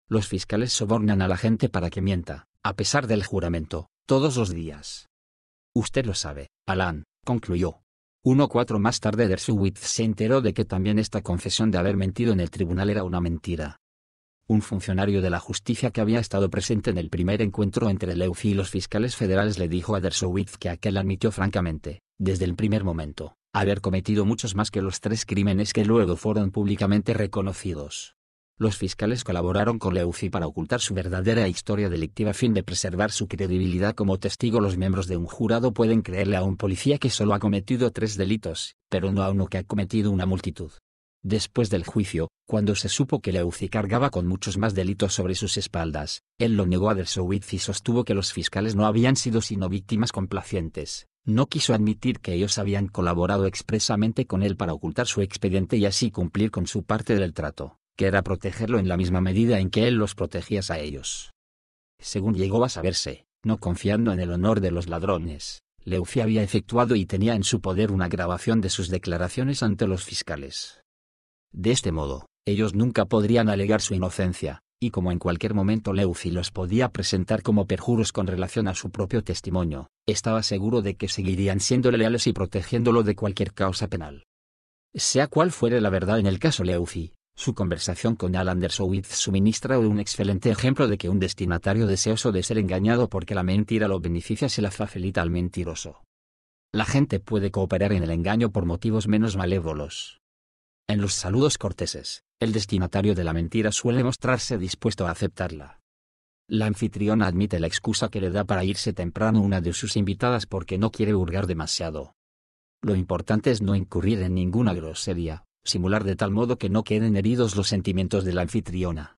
Los fiscales sobornan a la gente para que mienta, a pesar del juramento, todos los días. Usted lo sabe, Alan, concluyó. Uno cuatro más tarde Dershowitz se enteró de que también esta confesión de haber mentido en el tribunal era una mentira, un funcionario de la justicia que había estado presente en el primer encuentro entre Leuci y los fiscales federales le dijo a Dershowitz que aquel admitió francamente, desde el primer momento, haber cometido muchos más que los tres crímenes que luego fueron públicamente reconocidos. Los fiscales colaboraron con Leuci para ocultar su verdadera historia delictiva a fin de preservar su credibilidad como testigo. Los miembros de un jurado pueden creerle a un policía que solo ha cometido tres delitos, pero no a uno que ha cometido una multitud. Después del juicio, cuando se supo que Leuci cargaba con muchos más delitos sobre sus espaldas, él lo negó a Dershowitz y sostuvo que los fiscales no habían sido sino víctimas complacientes. No quiso admitir que ellos habían colaborado expresamente con él para ocultar su expediente y así cumplir con su parte del trato, que era protegerlo en la misma medida en que él los protegía a ellos. Según llegó a saberse, no confiando en el honor de los ladrones, Leuci había efectuado y tenía en su poder una grabación de sus declaraciones ante los fiscales de este modo, ellos nunca podrían alegar su inocencia, y como en cualquier momento Leuci los podía presentar como perjuros con relación a su propio testimonio, estaba seguro de que seguirían siendo leales y protegiéndolo de cualquier causa penal. Sea cual fuere la verdad en el caso Leuci, su conversación con Alan Dershowitz suministra un excelente ejemplo de que un destinatario deseoso de ser engañado porque la mentira lo beneficia se la facilita al mentiroso. La gente puede cooperar en el engaño por motivos menos malévolos, en los saludos corteses, el destinatario de la mentira suele mostrarse dispuesto a aceptarla. La anfitriona admite la excusa que le da para irse temprano una de sus invitadas porque no quiere hurgar demasiado. Lo importante es no incurrir en ninguna grosería, simular de tal modo que no queden heridos los sentimientos de la anfitriona.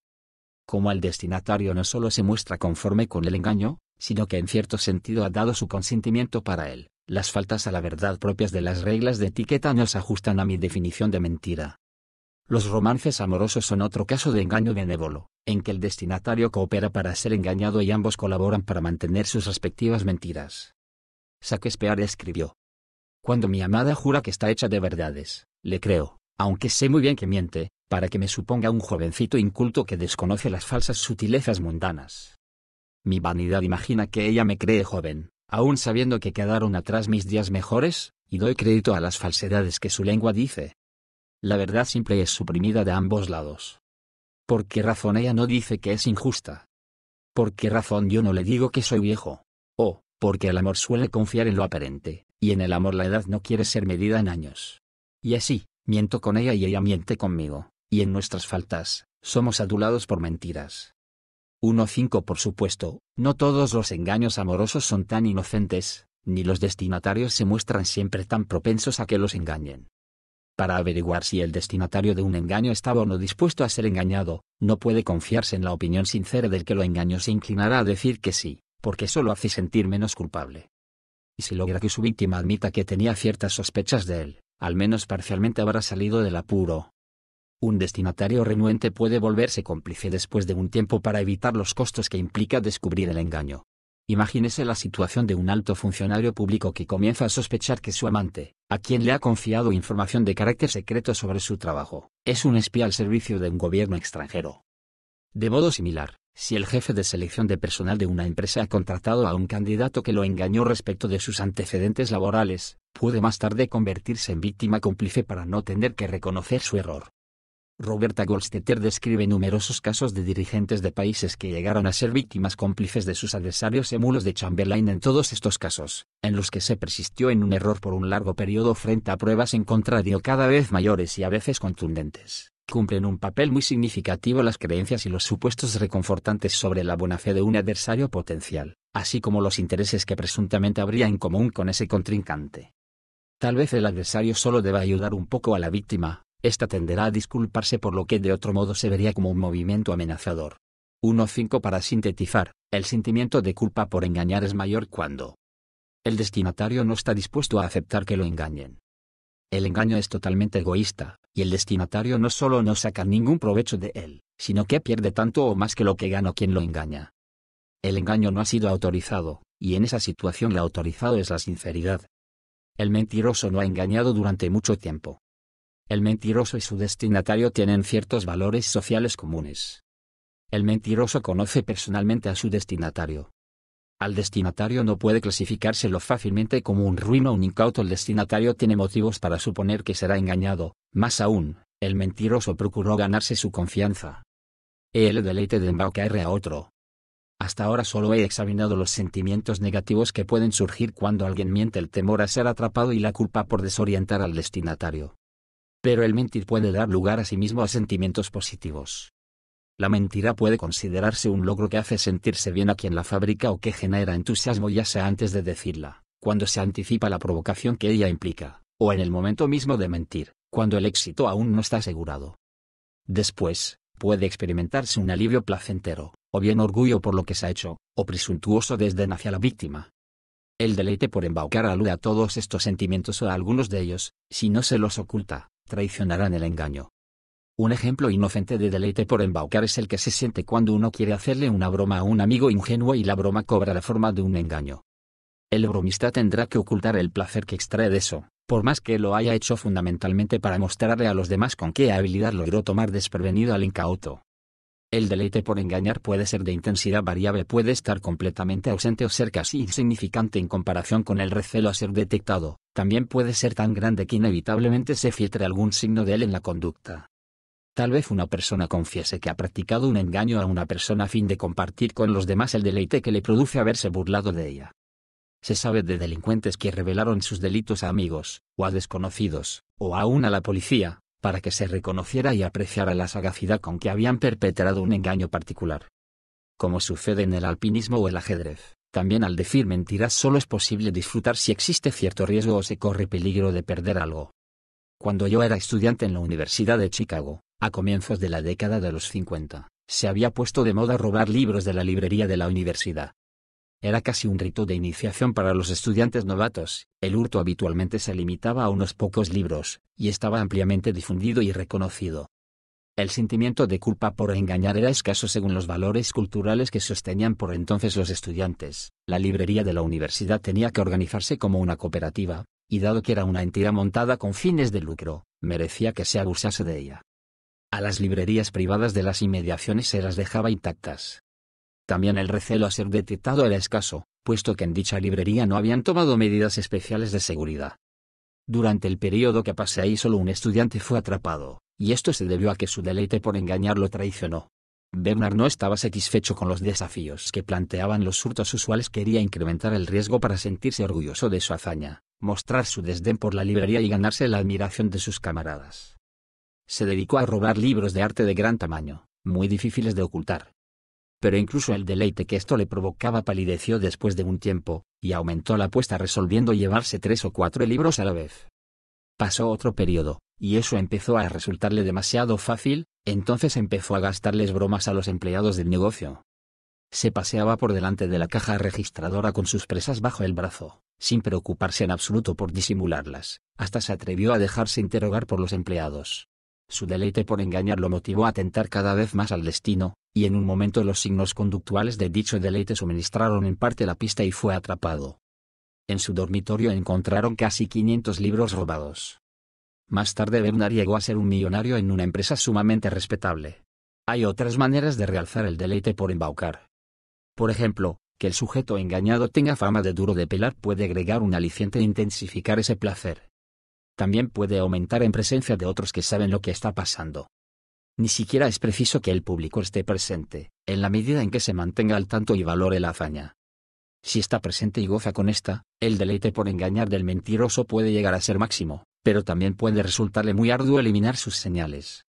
Como el destinatario no solo se muestra conforme con el engaño, sino que en cierto sentido ha dado su consentimiento para él, las faltas a la verdad propias de las reglas de etiqueta no se ajustan a mi definición de mentira. Los romances amorosos son otro caso de engaño benévolo, en que el destinatario coopera para ser engañado y ambos colaboran para mantener sus respectivas mentiras. Shakespeare escribió. Cuando mi amada jura que está hecha de verdades, le creo, aunque sé muy bien que miente, para que me suponga un jovencito inculto que desconoce las falsas sutilezas mundanas. Mi vanidad imagina que ella me cree joven, aún sabiendo que quedaron atrás mis días mejores, y doy crédito a las falsedades que su lengua dice. La verdad simple es suprimida de ambos lados. ¿Por qué razón ella no dice que es injusta? ¿Por qué razón yo no le digo que soy viejo? Oh, porque el amor suele confiar en lo aparente, y en el amor la edad no quiere ser medida en años. Y así, miento con ella y ella miente conmigo, y en nuestras faltas, somos adulados por mentiras. 1.5 Por supuesto, no todos los engaños amorosos son tan inocentes, ni los destinatarios se muestran siempre tan propensos a que los engañen. Para averiguar si el destinatario de un engaño estaba o no dispuesto a ser engañado, no puede confiarse en la opinión sincera del que lo engañó se inclinará a decir que sí, porque eso lo hace sentir menos culpable. Y si logra que su víctima admita que tenía ciertas sospechas de él, al menos parcialmente habrá salido del apuro, un destinatario renuente puede volverse cómplice después de un tiempo para evitar los costos que implica descubrir el engaño. Imagínese la situación de un alto funcionario público que comienza a sospechar que su amante, a quien le ha confiado información de carácter secreto sobre su trabajo, es un espía al servicio de un gobierno extranjero. De modo similar, si el jefe de selección de personal de una empresa ha contratado a un candidato que lo engañó respecto de sus antecedentes laborales, puede más tarde convertirse en víctima cómplice para no tener que reconocer su error. Roberta Goldstetter describe numerosos casos de dirigentes de países que llegaron a ser víctimas cómplices de sus adversarios emulos de Chamberlain en todos estos casos, en los que se persistió en un error por un largo periodo frente a pruebas en contrario cada vez mayores y a veces contundentes. Cumplen un papel muy significativo las creencias y los supuestos reconfortantes sobre la buena fe de un adversario potencial, así como los intereses que presuntamente habría en común con ese contrincante. Tal vez el adversario solo deba ayudar un poco a la víctima, esta tenderá a disculparse por lo que de otro modo se vería como un movimiento amenazador. 1.5 Para sintetizar, el sentimiento de culpa por engañar es mayor cuando el destinatario no está dispuesto a aceptar que lo engañen. El engaño es totalmente egoísta, y el destinatario no solo no saca ningún provecho de él, sino que pierde tanto o más que lo que gana quien lo engaña. El engaño no ha sido autorizado, y en esa situación lo autorizado es la sinceridad. El mentiroso no ha engañado durante mucho tiempo, el mentiroso y su destinatario tienen ciertos valores sociales comunes. El mentiroso conoce personalmente a su destinatario. Al destinatario no puede clasificárselo fácilmente como un ruino o un incauto. El destinatario tiene motivos para suponer que será engañado, más aún, el mentiroso procuró ganarse su confianza. El deleite de embaucar a otro. Hasta ahora solo he examinado los sentimientos negativos que pueden surgir cuando alguien miente, el temor a ser atrapado y la culpa por desorientar al destinatario pero el mentir puede dar lugar a sí mismo a sentimientos positivos. La mentira puede considerarse un logro que hace sentirse bien a quien la fabrica o que genera entusiasmo ya sea antes de decirla, cuando se anticipa la provocación que ella implica, o en el momento mismo de mentir, cuando el éxito aún no está asegurado. Después, puede experimentarse un alivio placentero, o bien orgullo por lo que se ha hecho, o presuntuoso desdén hacia la víctima. El deleite por embaucar alude a todos estos sentimientos o a algunos de ellos, si no se los oculta traicionarán el engaño. Un ejemplo inocente de deleite por embaucar es el que se siente cuando uno quiere hacerle una broma a un amigo ingenuo y la broma cobra la forma de un engaño. El bromista tendrá que ocultar el placer que extrae de eso, por más que lo haya hecho fundamentalmente para mostrarle a los demás con qué habilidad logró tomar desprevenido al incauto. El deleite por engañar puede ser de intensidad variable, puede estar completamente ausente o ser casi insignificante en comparación con el recelo a ser detectado, también puede ser tan grande que inevitablemente se filtre algún signo de él en la conducta. Tal vez una persona confiese que ha practicado un engaño a una persona a fin de compartir con los demás el deleite que le produce haberse burlado de ella. Se sabe de delincuentes que revelaron sus delitos a amigos, o a desconocidos, o aún a la policía, para que se reconociera y apreciara la sagacidad con que habían perpetrado un engaño particular. Como sucede en el alpinismo o el ajedrez, también al decir mentiras solo es posible disfrutar si existe cierto riesgo o se corre peligro de perder algo. Cuando yo era estudiante en la Universidad de Chicago, a comienzos de la década de los 50, se había puesto de moda robar libros de la librería de la universidad, era casi un rito de iniciación para los estudiantes novatos, el hurto habitualmente se limitaba a unos pocos libros, y estaba ampliamente difundido y reconocido. El sentimiento de culpa por engañar era escaso según los valores culturales que sostenían por entonces los estudiantes. La librería de la universidad tenía que organizarse como una cooperativa, y dado que era una entidad montada con fines de lucro, merecía que se abusase de ella. A las librerías privadas de las inmediaciones se las dejaba intactas, también el recelo a ser detectado era escaso, puesto que en dicha librería no habían tomado medidas especiales de seguridad. Durante el periodo que pasé ahí solo un estudiante fue atrapado, y esto se debió a que su deleite por engañar lo traicionó. Bernard no estaba satisfecho con los desafíos que planteaban los hurtos usuales, quería incrementar el riesgo para sentirse orgulloso de su hazaña, mostrar su desdén por la librería y ganarse la admiración de sus camaradas. Se dedicó a robar libros de arte de gran tamaño, muy difíciles de ocultar, pero incluso el deleite que esto le provocaba palideció después de un tiempo, y aumentó la apuesta resolviendo llevarse tres o cuatro libros a la vez. Pasó otro periodo, y eso empezó a resultarle demasiado fácil, entonces empezó a gastarles bromas a los empleados del negocio. Se paseaba por delante de la caja registradora con sus presas bajo el brazo, sin preocuparse en absoluto por disimularlas, hasta se atrevió a dejarse interrogar por los empleados, su deleite por engañar lo motivó a tentar cada vez más al destino, y en un momento los signos conductuales de dicho deleite suministraron en parte la pista y fue atrapado. En su dormitorio encontraron casi 500 libros robados. Más tarde Bernard llegó a ser un millonario en una empresa sumamente respetable. Hay otras maneras de realzar el deleite por embaucar. Por ejemplo, que el sujeto engañado tenga fama de duro de pelar puede agregar un aliciente e intensificar ese placer también puede aumentar en presencia de otros que saben lo que está pasando. Ni siquiera es preciso que el público esté presente, en la medida en que se mantenga al tanto y valore la hazaña. Si está presente y goza con esta, el deleite por engañar del mentiroso puede llegar a ser máximo, pero también puede resultarle muy arduo eliminar sus señales.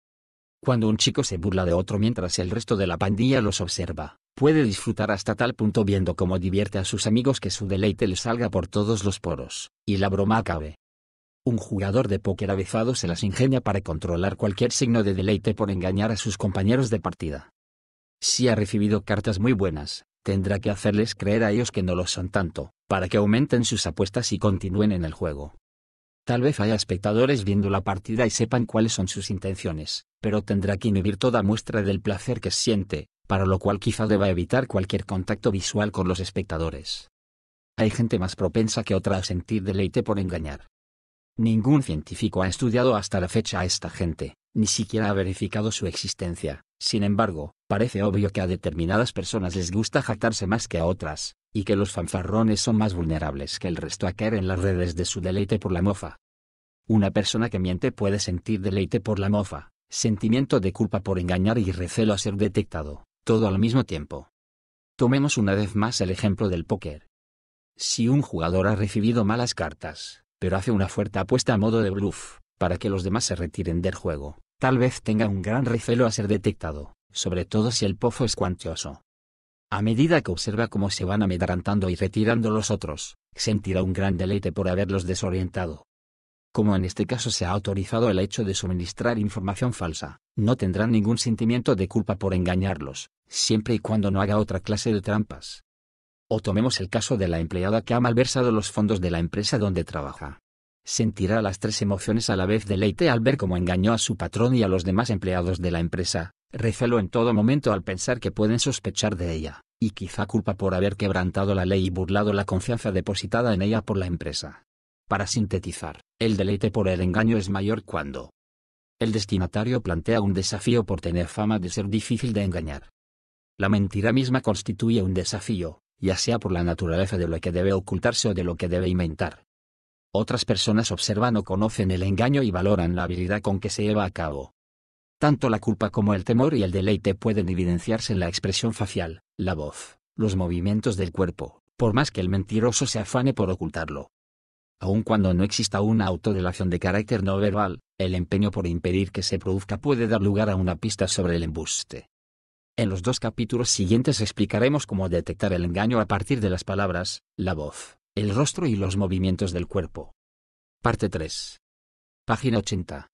Cuando un chico se burla de otro mientras el resto de la pandilla los observa, puede disfrutar hasta tal punto viendo cómo divierte a sus amigos que su deleite le salga por todos los poros, y la broma acabe, un jugador de póker avezado se las ingenia para controlar cualquier signo de deleite por engañar a sus compañeros de partida. Si ha recibido cartas muy buenas, tendrá que hacerles creer a ellos que no lo son tanto, para que aumenten sus apuestas y continúen en el juego. Tal vez haya espectadores viendo la partida y sepan cuáles son sus intenciones, pero tendrá que inhibir toda muestra del placer que siente, para lo cual quizá deba evitar cualquier contacto visual con los espectadores. Hay gente más propensa que otra a sentir deleite por engañar. Ningún científico ha estudiado hasta la fecha a esta gente, ni siquiera ha verificado su existencia. Sin embargo, parece obvio que a determinadas personas les gusta jactarse más que a otras, y que los fanfarrones son más vulnerables que el resto a caer en las redes de su deleite por la mofa. Una persona que miente puede sentir deleite por la mofa, sentimiento de culpa por engañar y recelo a ser detectado, todo al mismo tiempo. Tomemos una vez más el ejemplo del póker. Si un jugador ha recibido malas cartas, pero hace una fuerte apuesta a modo de bluff, para que los demás se retiren del juego. Tal vez tenga un gran recelo a ser detectado, sobre todo si el pozo es cuantioso. A medida que observa cómo se van amedrantando y retirando los otros, sentirá un gran deleite por haberlos desorientado. Como en este caso se ha autorizado el hecho de suministrar información falsa, no tendrán ningún sentimiento de culpa por engañarlos, siempre y cuando no haga otra clase de trampas. O tomemos el caso de la empleada que ha malversado los fondos de la empresa donde trabaja. Sentirá las tres emociones a la vez deleite al ver cómo engañó a su patrón y a los demás empleados de la empresa, recelo en todo momento al pensar que pueden sospechar de ella, y quizá culpa por haber quebrantado la ley y burlado la confianza depositada en ella por la empresa. Para sintetizar, el deleite por el engaño es mayor cuando el destinatario plantea un desafío por tener fama de ser difícil de engañar. La mentira misma constituye un desafío, ya sea por la naturaleza de lo que debe ocultarse o de lo que debe inventar. Otras personas observan o conocen el engaño y valoran la habilidad con que se lleva a cabo. Tanto la culpa como el temor y el deleite pueden evidenciarse en la expresión facial, la voz, los movimientos del cuerpo, por más que el mentiroso se afane por ocultarlo. Aun cuando no exista una autodelación de carácter no verbal, el empeño por impedir que se produzca puede dar lugar a una pista sobre el embuste. En los dos capítulos siguientes explicaremos cómo detectar el engaño a partir de las palabras, la voz, el rostro y los movimientos del cuerpo. Parte 3. Página 80.